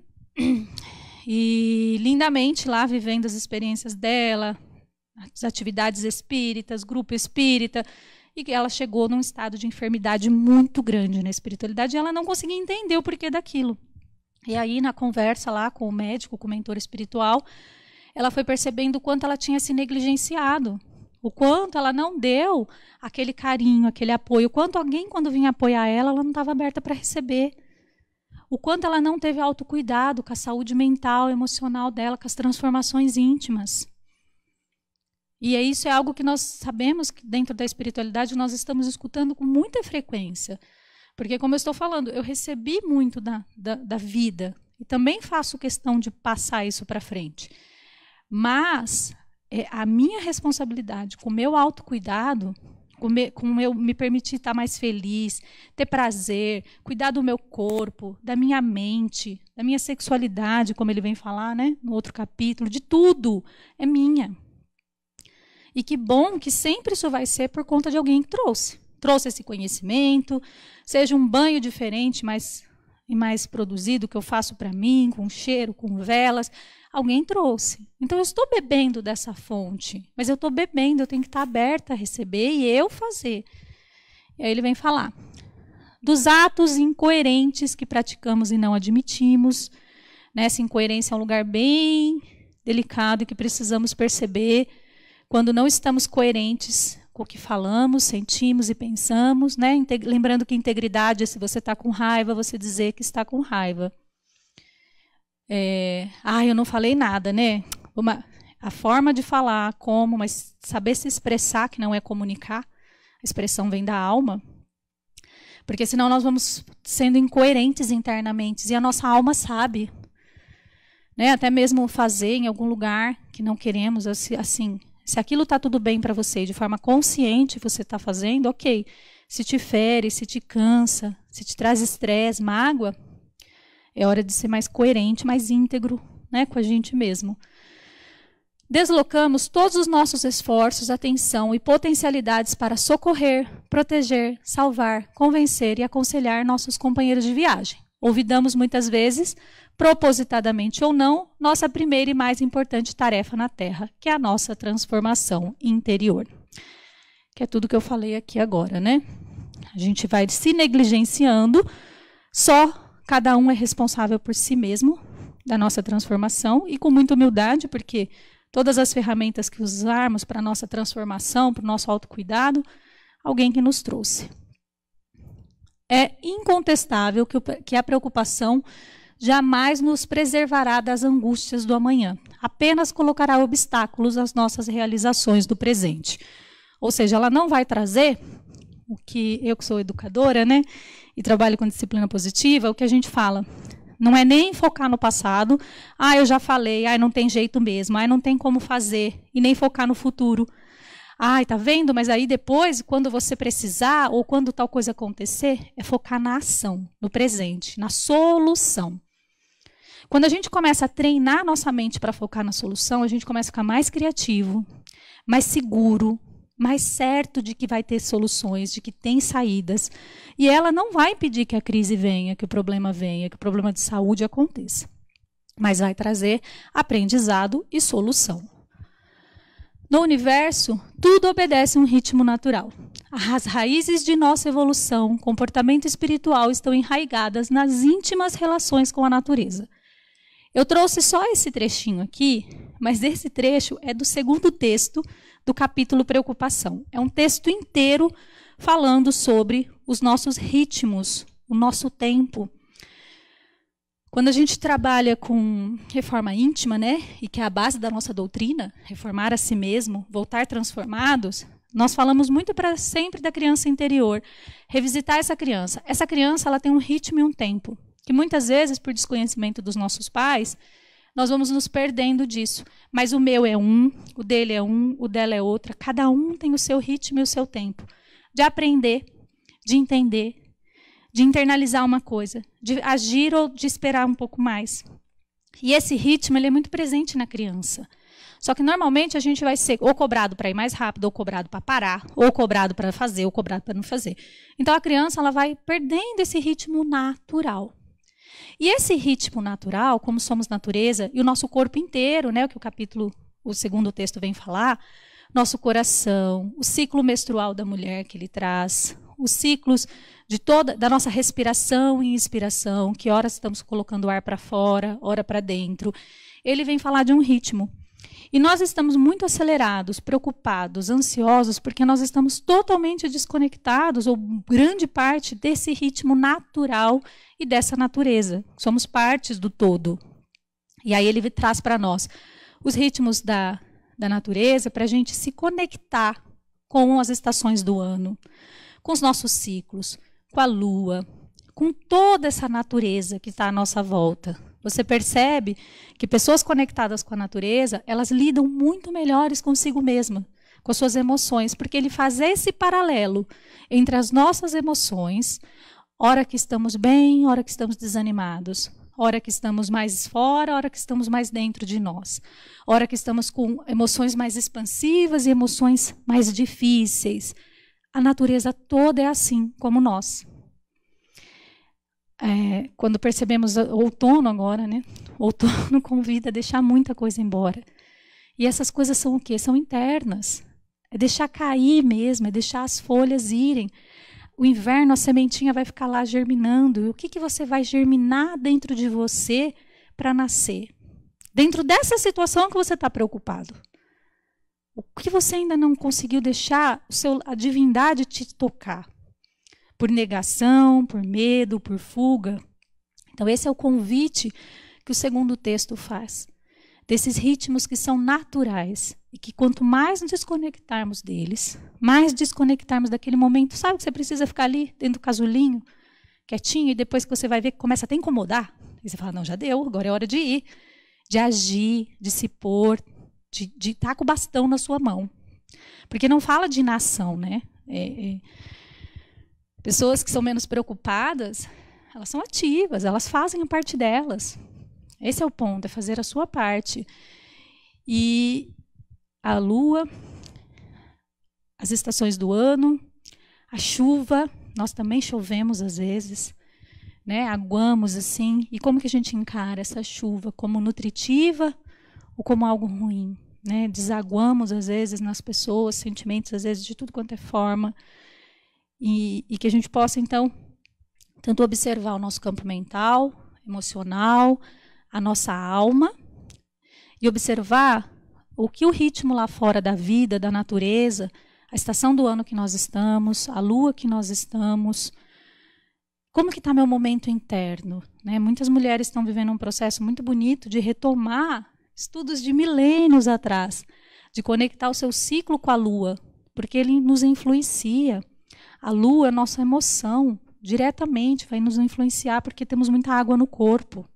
e lindamente lá vivendo as experiências dela, as atividades espíritas, grupo espírita, e ela chegou num estado de enfermidade muito grande na espiritualidade e ela não conseguia entender o porquê daquilo. E aí, na conversa lá com o médico, com o mentor espiritual, ela foi percebendo o quanto ela tinha se negligenciado, o quanto ela não deu aquele carinho, aquele apoio, o quanto alguém, quando vinha apoiar ela, ela não estava aberta para receber o quanto ela não teve autocuidado com a saúde mental, emocional dela, com as transformações íntimas. E é isso é algo que nós sabemos que dentro da espiritualidade nós estamos escutando com muita frequência. Porque, como eu estou falando, eu recebi muito da, da, da vida e também faço questão de passar isso para frente. Mas é, a minha responsabilidade com o meu autocuidado com eu me permitir estar mais feliz, ter prazer, cuidar do meu corpo, da minha mente, da minha sexualidade, como ele vem falar, né, no outro capítulo, de tudo é minha. E que bom que sempre isso vai ser por conta de alguém que trouxe. Trouxe esse conhecimento, seja um banho diferente, mais e mais produzido que eu faço para mim, com cheiro, com velas, alguém trouxe. Então eu estou bebendo dessa fonte, mas eu estou bebendo, eu tenho que estar aberta a receber e eu fazer. E aí ele vem falar dos atos incoerentes que praticamos e não admitimos. Nessa né, Essa incoerência é um lugar bem delicado que precisamos perceber quando não estamos coerentes com o que falamos, sentimos e pensamos. Né? Lembrando que integridade é se você está com raiva, você dizer que está com raiva. É, ah, eu não falei nada, né? Uma, a forma de falar, como, mas saber se expressar, que não é comunicar, a expressão vem da alma. Porque senão nós vamos sendo incoerentes internamente e a nossa alma sabe. Né? Até mesmo fazer em algum lugar que não queremos, assim, assim se aquilo está tudo bem para você, de forma consciente você está fazendo, ok. Se te fere, se te cansa, se te traz estresse, mágoa, é hora de ser mais coerente, mais íntegro né, com a gente mesmo. Deslocamos todos os nossos esforços, atenção e potencialidades para socorrer, proteger, salvar, convencer e aconselhar nossos companheiros de viagem. Ouvidamos muitas vezes, propositadamente ou não, nossa primeira e mais importante tarefa na Terra, que é a nossa transformação interior. Que é tudo que eu falei aqui agora, né? A gente vai se negligenciando só Cada um é responsável por si mesmo, da nossa transformação, e com muita humildade, porque todas as ferramentas que usarmos para a nossa transformação, para o nosso autocuidado, alguém que nos trouxe. É incontestável que, o, que a preocupação jamais nos preservará das angústias do amanhã, apenas colocará obstáculos às nossas realizações do presente. Ou seja, ela não vai trazer o que eu que sou educadora, né, e trabalho com disciplina positiva, o que a gente fala. Não é nem focar no passado, ah, eu já falei, ah, não tem jeito mesmo, ah, não tem como fazer, e nem focar no futuro. ah tá vendo? Mas aí depois, quando você precisar ou quando tal coisa acontecer, é focar na ação, no presente, na solução. Quando a gente começa a treinar nossa mente para focar na solução, a gente começa a ficar mais criativo, mais seguro, mais certo de que vai ter soluções, de que tem saídas. E ela não vai impedir que a crise venha, que o problema venha, que o problema de saúde aconteça. Mas vai trazer aprendizado e solução. No universo, tudo obedece a um ritmo natural. As raízes de nossa evolução, comportamento espiritual estão enraigadas nas íntimas relações com a natureza. Eu trouxe só esse trechinho aqui, mas esse trecho é do segundo texto do capítulo Preocupação. É um texto inteiro falando sobre os nossos ritmos, o nosso tempo. Quando a gente trabalha com reforma íntima, né, e que é a base da nossa doutrina, reformar a si mesmo, voltar transformados, nós falamos muito para sempre da criança interior, revisitar essa criança. Essa criança, ela tem um ritmo e um tempo, que muitas vezes, por desconhecimento dos nossos pais, nós vamos nos perdendo disso. Mas o meu é um, o dele é um, o dela é outra. Cada um tem o seu ritmo e o seu tempo de aprender, de entender, de internalizar uma coisa, de agir ou de esperar um pouco mais. E esse ritmo ele é muito presente na criança. Só que normalmente a gente vai ser ou cobrado para ir mais rápido, ou cobrado para parar, ou cobrado para fazer, ou cobrado para não fazer. Então a criança ela vai perdendo esse ritmo natural. E esse ritmo natural, como somos natureza, e o nosso corpo inteiro, né, o que o capítulo, o segundo texto vem falar, nosso coração, o ciclo menstrual da mulher que ele traz, os ciclos de toda da nossa respiração e inspiração, que horas estamos colocando o ar para fora, hora para dentro. Ele vem falar de um ritmo. E nós estamos muito acelerados, preocupados, ansiosos, porque nós estamos totalmente desconectados, ou grande parte, desse ritmo natural e dessa natureza. Somos partes do todo. E aí ele traz para nós os ritmos da, da natureza para a gente se conectar com as estações do ano, com os nossos ciclos, com a lua, com toda essa natureza que está à nossa volta. Você percebe que pessoas conectadas com a natureza, elas lidam muito melhores consigo mesma, com as suas emoções, porque ele faz esse paralelo entre as nossas emoções, hora que estamos bem, hora que estamos desanimados, hora que estamos mais fora, hora que estamos mais dentro de nós, hora que estamos com emoções mais expansivas e emoções mais difíceis. A natureza toda é assim como nós é, quando percebemos outono agora, né? Outono convida a deixar muita coisa embora. E essas coisas são o quê? São internas. É deixar cair mesmo, é deixar as folhas irem. O inverno, a sementinha vai ficar lá germinando. E o que, que você vai germinar dentro de você para nascer? Dentro dessa situação que você está preocupado. O que você ainda não conseguiu deixar o seu, a divindade te tocar? por negação, por medo, por fuga. Então, esse é o convite que o segundo texto faz, desses ritmos que são naturais e que quanto mais nos desconectarmos deles, mais desconectarmos daquele momento, sabe que você precisa ficar ali dentro do casulinho, quietinho, e depois que você vai ver que começa a te incomodar. E você fala, não, já deu, agora é hora de ir, de agir, de se pôr, de, de estar tá com o bastão na sua mão. Porque não fala de nação, né? É, é, Pessoas que são menos preocupadas, elas são ativas, elas fazem a parte delas. Esse é o ponto, é fazer a sua parte. E a lua, as estações do ano, a chuva, nós também chovemos às vezes, né? Aguamos assim. E como que a gente encara essa chuva? Como nutritiva ou como algo ruim? Né? Desaguamos às vezes nas pessoas, sentimentos às vezes de tudo quanto é forma e, e que a gente possa, então, tanto observar o nosso campo mental, emocional, a nossa alma, e observar o que o ritmo lá fora da vida, da natureza, a estação do ano que nós estamos, a lua que nós estamos, como que está meu momento interno? Né? Muitas mulheres estão vivendo um processo muito bonito de retomar estudos de milênios atrás, de conectar o seu ciclo com a Lua, porque ele nos influencia. A lua é nossa emoção, diretamente vai nos influenciar porque temos muita água no corpo.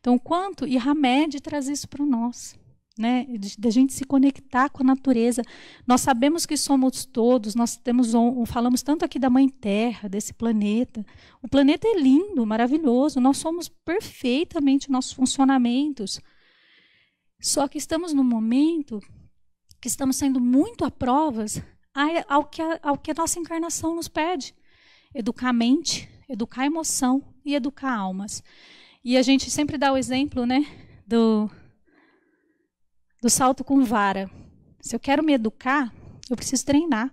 Então, o quanto e Hamed traz isso para nós, né? Da gente se conectar com a natureza. Nós sabemos que somos todos, nós temos falamos tanto aqui da mãe terra, desse planeta. O planeta é lindo, maravilhoso, nós somos perfeitamente nossos funcionamentos. Só que estamos num momento que estamos sendo muito a provas ao que a, ao que a nossa encarnação nos pede: educar a mente, educar a emoção e educar almas. E a gente sempre dá o exemplo, né, do, do salto com vara. Se eu quero me educar, eu preciso treinar.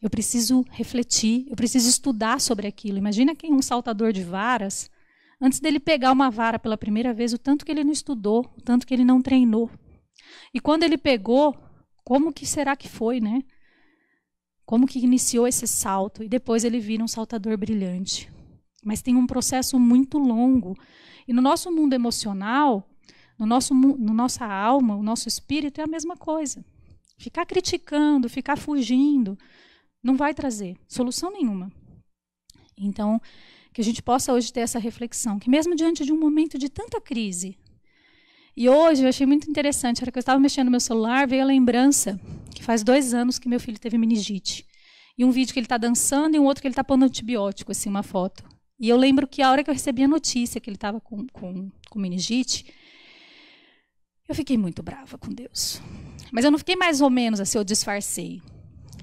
Eu preciso refletir, eu preciso estudar sobre aquilo. Imagina quem é um saltador de varas, antes dele pegar uma vara pela primeira vez, o tanto que ele não estudou, o tanto que ele não treinou. E quando ele pegou, como que será que foi, né? Como que iniciou esse salto e depois ele vira um saltador brilhante. Mas tem um processo muito longo. E no nosso mundo emocional, no nosso no nossa alma, o nosso espírito é a mesma coisa. Ficar criticando, ficar fugindo, não vai trazer solução nenhuma. Então, que a gente possa hoje ter essa reflexão, que mesmo diante de um momento de tanta crise, e hoje eu achei muito interessante, a hora que eu estava mexendo no meu celular, veio a lembrança que faz dois anos que meu filho teve meningite. E um vídeo que ele está dançando e um outro que ele está pondo antibiótico, assim, uma foto. E eu lembro que a hora que eu recebi a notícia que ele estava com, com, com meningite, eu fiquei muito brava com Deus. Mas eu não fiquei mais ou menos assim, eu disfarcei.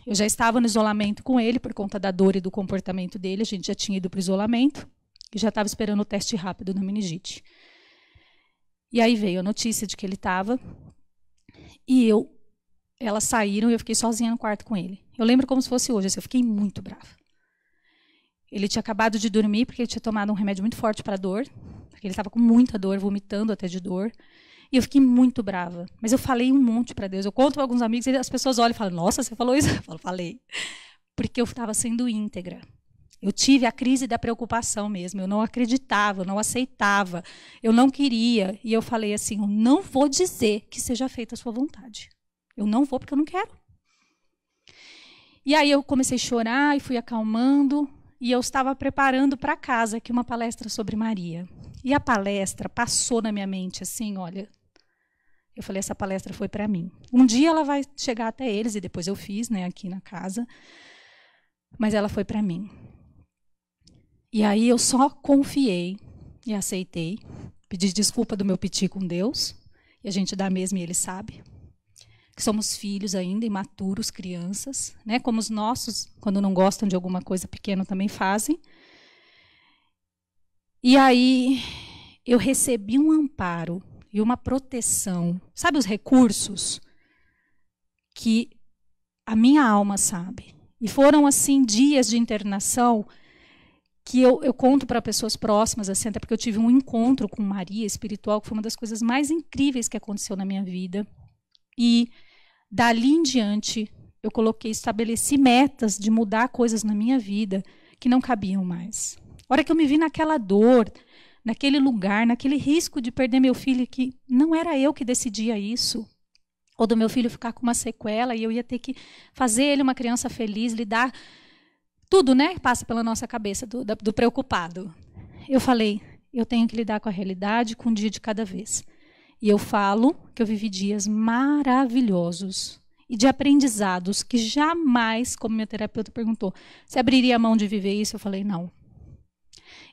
Eu já estava no isolamento com ele por conta da dor e do comportamento dele. A gente já tinha ido para o isolamento e já estava esperando o teste rápido na meningite. E aí veio a notícia de que ele estava. E eu, elas saíram e eu fiquei sozinha no quarto com ele. Eu lembro como se fosse hoje, assim, eu fiquei muito brava. Ele tinha acabado de dormir porque ele tinha tomado um remédio muito forte para dor. Porque ele estava com muita dor, vomitando até de dor. E eu fiquei muito brava. Mas eu falei um monte para Deus. Eu conto para alguns amigos e as pessoas olham e falam: Nossa, você falou isso? Eu falo: Falei. Porque eu estava sendo íntegra. Eu tive a crise da preocupação mesmo. Eu não acreditava, eu não aceitava, eu não queria. E eu falei assim: eu não vou dizer que seja feita a sua vontade. Eu não vou porque eu não quero. E aí eu comecei a chorar e fui acalmando. E eu estava preparando para casa aqui uma palestra sobre Maria. E a palestra passou na minha mente assim: olha, eu falei, essa palestra foi para mim. Um dia ela vai chegar até eles, e depois eu fiz, né, aqui na casa. Mas ela foi para mim. E aí eu só confiei e aceitei. Pedi desculpa do meu piti com Deus. E a gente dá mesmo e ele sabe. Que somos filhos ainda, imaturos, crianças, né? Como os nossos, quando não gostam de alguma coisa pequena, também fazem. E aí eu recebi um amparo e uma proteção. Sabe os recursos que a minha alma sabe? E foram assim dias de internação que eu, eu conto para pessoas próximas, assim, até porque eu tive um encontro com Maria espiritual, que foi uma das coisas mais incríveis que aconteceu na minha vida. E dali em diante, eu coloquei, estabeleci metas de mudar coisas na minha vida que não cabiam mais. A hora que eu me vi naquela dor, naquele lugar, naquele risco de perder meu filho, que não era eu que decidia isso, ou do meu filho ficar com uma sequela e eu ia ter que fazer ele uma criança feliz, lidar tudo, né, passa pela nossa cabeça do, do preocupado. Eu falei, eu tenho que lidar com a realidade, com um dia de cada vez. E eu falo que eu vivi dias maravilhosos e de aprendizados que jamais, como minha terapeuta perguntou, se abriria a mão de viver isso? Eu falei, não.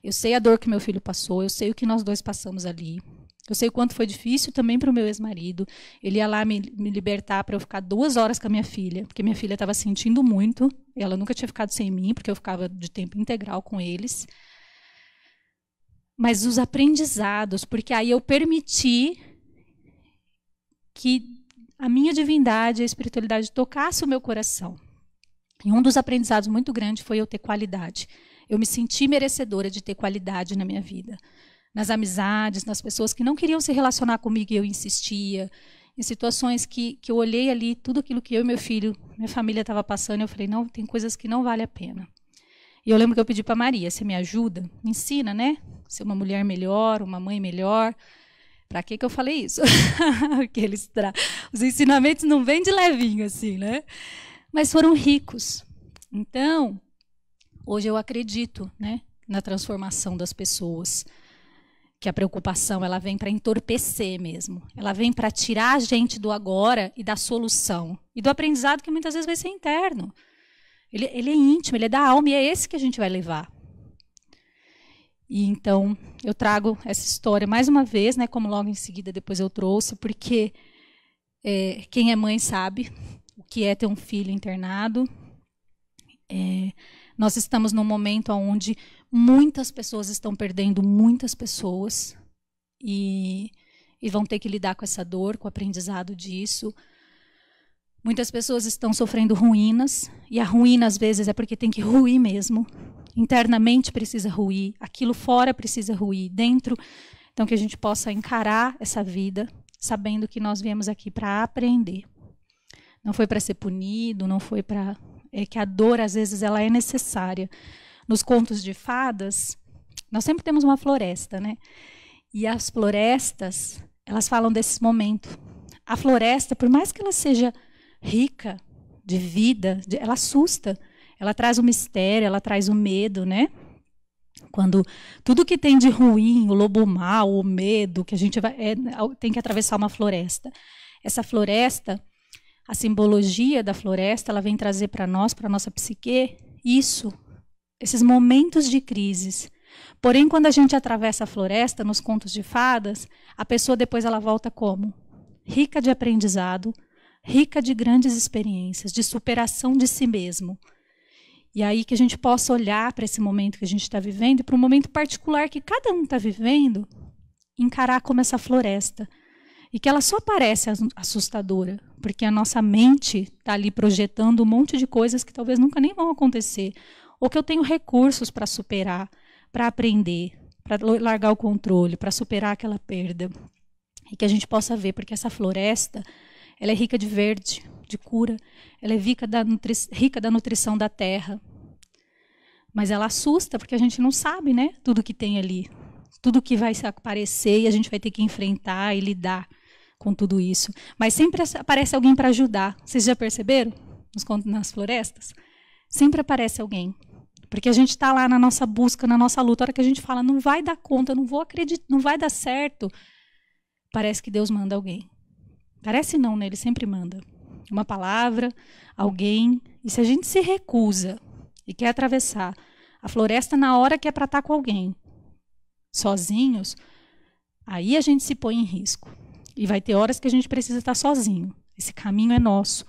Eu sei a dor que meu filho passou, eu sei o que nós dois passamos ali. Eu sei o quanto foi difícil também para o meu ex-marido. Ele ia lá me, me libertar para eu ficar duas horas com a minha filha, porque minha filha estava sentindo muito. Ela nunca tinha ficado sem mim, porque eu ficava de tempo integral com eles. Mas os aprendizados, porque aí eu permiti que a minha divindade, a espiritualidade tocasse o meu coração. E um dos aprendizados muito grandes foi eu ter qualidade. Eu me senti merecedora de ter qualidade na minha vida nas amizades, nas pessoas que não queriam se relacionar comigo e eu insistia, em situações que, que eu olhei ali tudo aquilo que eu e meu filho, minha família estava passando, eu falei, não, tem coisas que não vale a pena. E eu lembro que eu pedi para Maria, você me ajuda? Me ensina, né? Ser uma mulher melhor, uma mãe melhor. Para que que eu falei isso? Porque eles tra... os ensinamentos não vêm de levinho assim, né? Mas foram ricos. Então, hoje eu acredito, né, na transformação das pessoas que a preocupação ela vem para entorpecer mesmo. Ela vem para tirar a gente do agora e da solução e do aprendizado que muitas vezes vai ser interno. Ele, ele é íntimo, ele é da alma e é esse que a gente vai levar. E então eu trago essa história mais uma vez, né? Como logo em seguida depois eu trouxe, porque é, quem é mãe sabe o que é ter um filho internado, é, nós estamos num momento onde muitas pessoas estão perdendo muitas pessoas e, e vão ter que lidar com essa dor, com o aprendizado disso. Muitas pessoas estão sofrendo ruínas, e a ruína às vezes é porque tem que ruir mesmo. Internamente precisa ruir, aquilo fora precisa ruir, dentro. Então, que a gente possa encarar essa vida sabendo que nós viemos aqui para aprender. Não foi para ser punido, não foi para é que a dor às vezes ela é necessária. Nos contos de fadas, nós sempre temos uma floresta, né? E as florestas, elas falam desse momento. A floresta, por mais que ela seja rica de vida, de, ela assusta, ela traz o mistério, ela traz o medo, né? Quando tudo que tem de ruim, o lobo mau, o medo, que a gente vai, é, tem que atravessar uma floresta. Essa floresta, a simbologia da floresta, ela vem trazer para nós, para nossa psique, isso, esses momentos de crises. Porém, quando a gente atravessa a floresta nos contos de fadas, a pessoa depois ela volta como rica de aprendizado, rica de grandes experiências, de superação de si mesmo. E aí que a gente possa olhar para esse momento que a gente está vivendo e para o momento particular que cada um está vivendo, encarar como essa floresta. E que ela só parece assustadora, porque a nossa mente está ali projetando um monte de coisas que talvez nunca nem vão acontecer, ou que eu tenho recursos para superar, para aprender, para largar o controle, para superar aquela perda. E que a gente possa ver, porque essa floresta, ela é rica de verde, de cura, ela é rica da, nutri rica da nutrição da terra. Mas ela assusta, porque a gente não sabe, né, tudo que tem ali, tudo que vai aparecer e a gente vai ter que enfrentar e lidar com tudo isso. Mas sempre aparece alguém para ajudar. Vocês já perceberam? Nos, nas florestas? Sempre aparece alguém. Porque a gente está lá na nossa busca, na nossa luta. A hora que a gente fala, não vai dar conta, não vou acreditar, não vai dar certo. Parece que Deus manda alguém. Parece não, né? Ele sempre manda. Uma palavra, alguém. E se a gente se recusa e quer atravessar a floresta na hora que é para estar tá com alguém, sozinhos, aí a gente se põe em risco. E vai ter horas que a gente precisa estar sozinho. Esse caminho é nosso.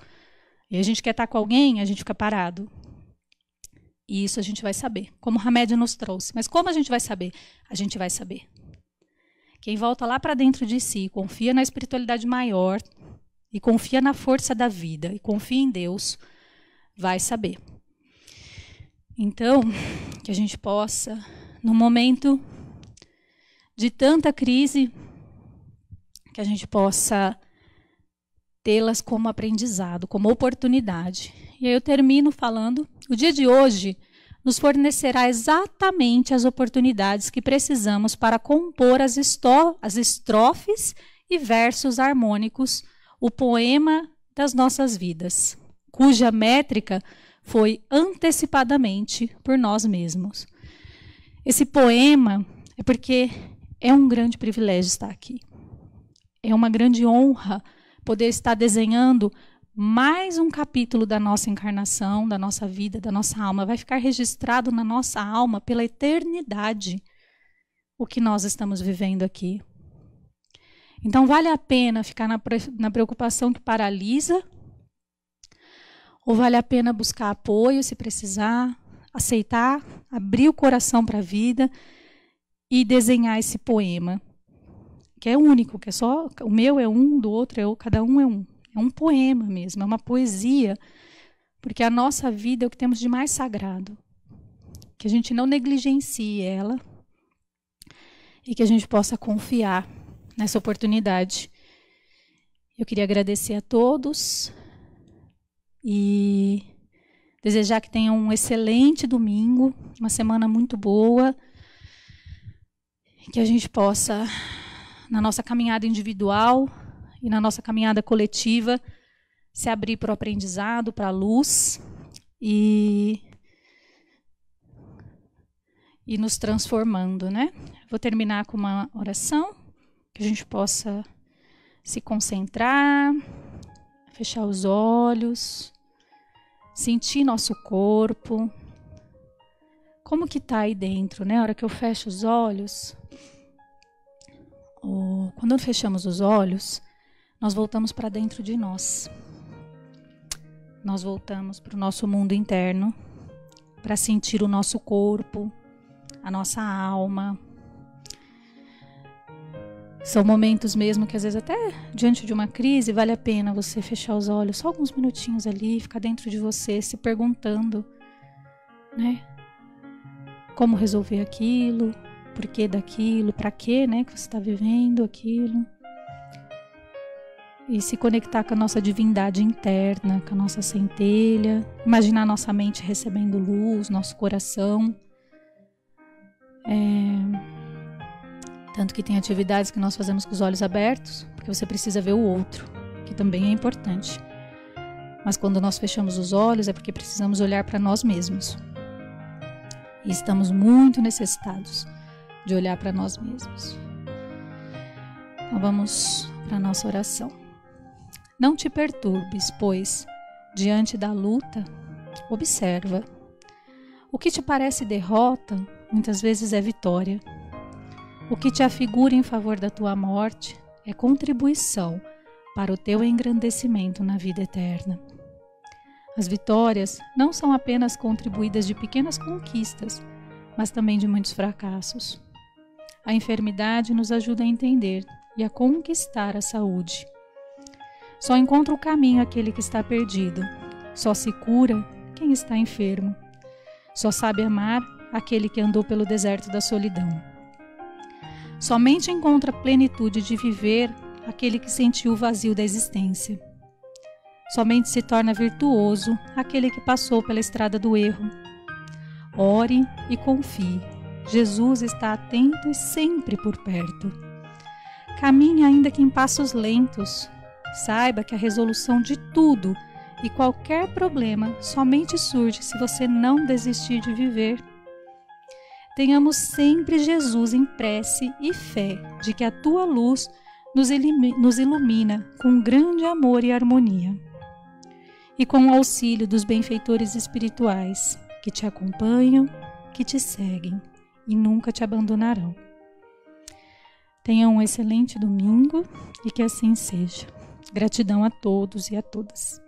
E a gente quer estar com alguém, a gente fica parado. E isso a gente vai saber, como o Hamed nos trouxe. Mas como a gente vai saber? A gente vai saber. Quem volta lá para dentro de si, confia na espiritualidade maior e confia na força da vida e confia em Deus, vai saber. Então, que a gente possa, no momento de tanta crise, que a gente possa tê-las como aprendizado, como oportunidade. E aí eu termino falando: o dia de hoje nos fornecerá exatamente as oportunidades que precisamos para compor as, as estrofes e versos harmônicos, o poema das nossas vidas, cuja métrica foi antecipadamente por nós mesmos. Esse poema é porque é um grande privilégio estar aqui. É uma grande honra poder estar desenhando mais um capítulo da nossa encarnação, da nossa vida, da nossa alma. Vai ficar registrado na nossa alma pela eternidade o que nós estamos vivendo aqui. Então, vale a pena ficar na, na preocupação que paralisa? Ou vale a pena buscar apoio se precisar, aceitar, abrir o coração para a vida e desenhar esse poema? que é único, que é só o meu é um, do outro é o, cada um é um. É um poema mesmo, é uma poesia, porque a nossa vida é o que temos de mais sagrado, que a gente não negligencie ela e que a gente possa confiar nessa oportunidade. Eu queria agradecer a todos e desejar que tenham um excelente domingo, uma semana muito boa, que a gente possa na nossa caminhada individual e na nossa caminhada coletiva, se abrir para o aprendizado, para a luz e e nos transformando, né? Vou terminar com uma oração que a gente possa se concentrar, fechar os olhos, sentir nosso corpo. Como que tá aí dentro, né? A hora que eu fecho os olhos, o, quando fechamos os olhos, nós voltamos para dentro de nós. Nós voltamos para o nosso mundo interno, para sentir o nosso corpo, a nossa alma. São momentos mesmo que às vezes até diante de uma crise vale a pena você fechar os olhos só alguns minutinhos ali, ficar dentro de você, se perguntando, né? Como resolver aquilo, porquê daquilo, para quê, né, que você está vivendo aquilo. E se conectar com a nossa divindade interna, com a nossa centelha, imaginar nossa mente recebendo luz, nosso coração. É... Tanto que tem atividades que nós fazemos com os olhos abertos, porque você precisa ver o outro, que também é importante. Mas quando nós fechamos os olhos é porque precisamos olhar para nós mesmos. E estamos muito necessitados de olhar para nós mesmos. Então vamos para a nossa oração. Não te perturbes, pois, diante da luta, observa. O que te parece derrota, muitas vezes é vitória. O que te afigura em favor da tua morte é contribuição para o teu engrandecimento na vida eterna. As vitórias não são apenas contribuídas de pequenas conquistas, mas também de muitos fracassos. A enfermidade nos ajuda a entender e a conquistar a saúde. Só encontra o caminho aquele que está perdido. Só se cura quem está enfermo. Só sabe amar aquele que andou pelo deserto da solidão. Somente encontra a plenitude de viver aquele que sentiu o vazio da existência. Somente se torna virtuoso aquele que passou pela estrada do erro. Ore e confie Jesus está atento e sempre por perto. Caminhe ainda que em passos lentos. Saiba que a resolução de tudo e qualquer problema somente surge se você não desistir de viver. Tenhamos sempre Jesus em prece e fé de que a tua luz nos, nos ilumina com grande amor e harmonia. E com o auxílio dos benfeitores espirituais que te acompanham, que te seguem e nunca te abandonarão. Tenha um excelente domingo e que assim seja. Gratidão a todos e a todas.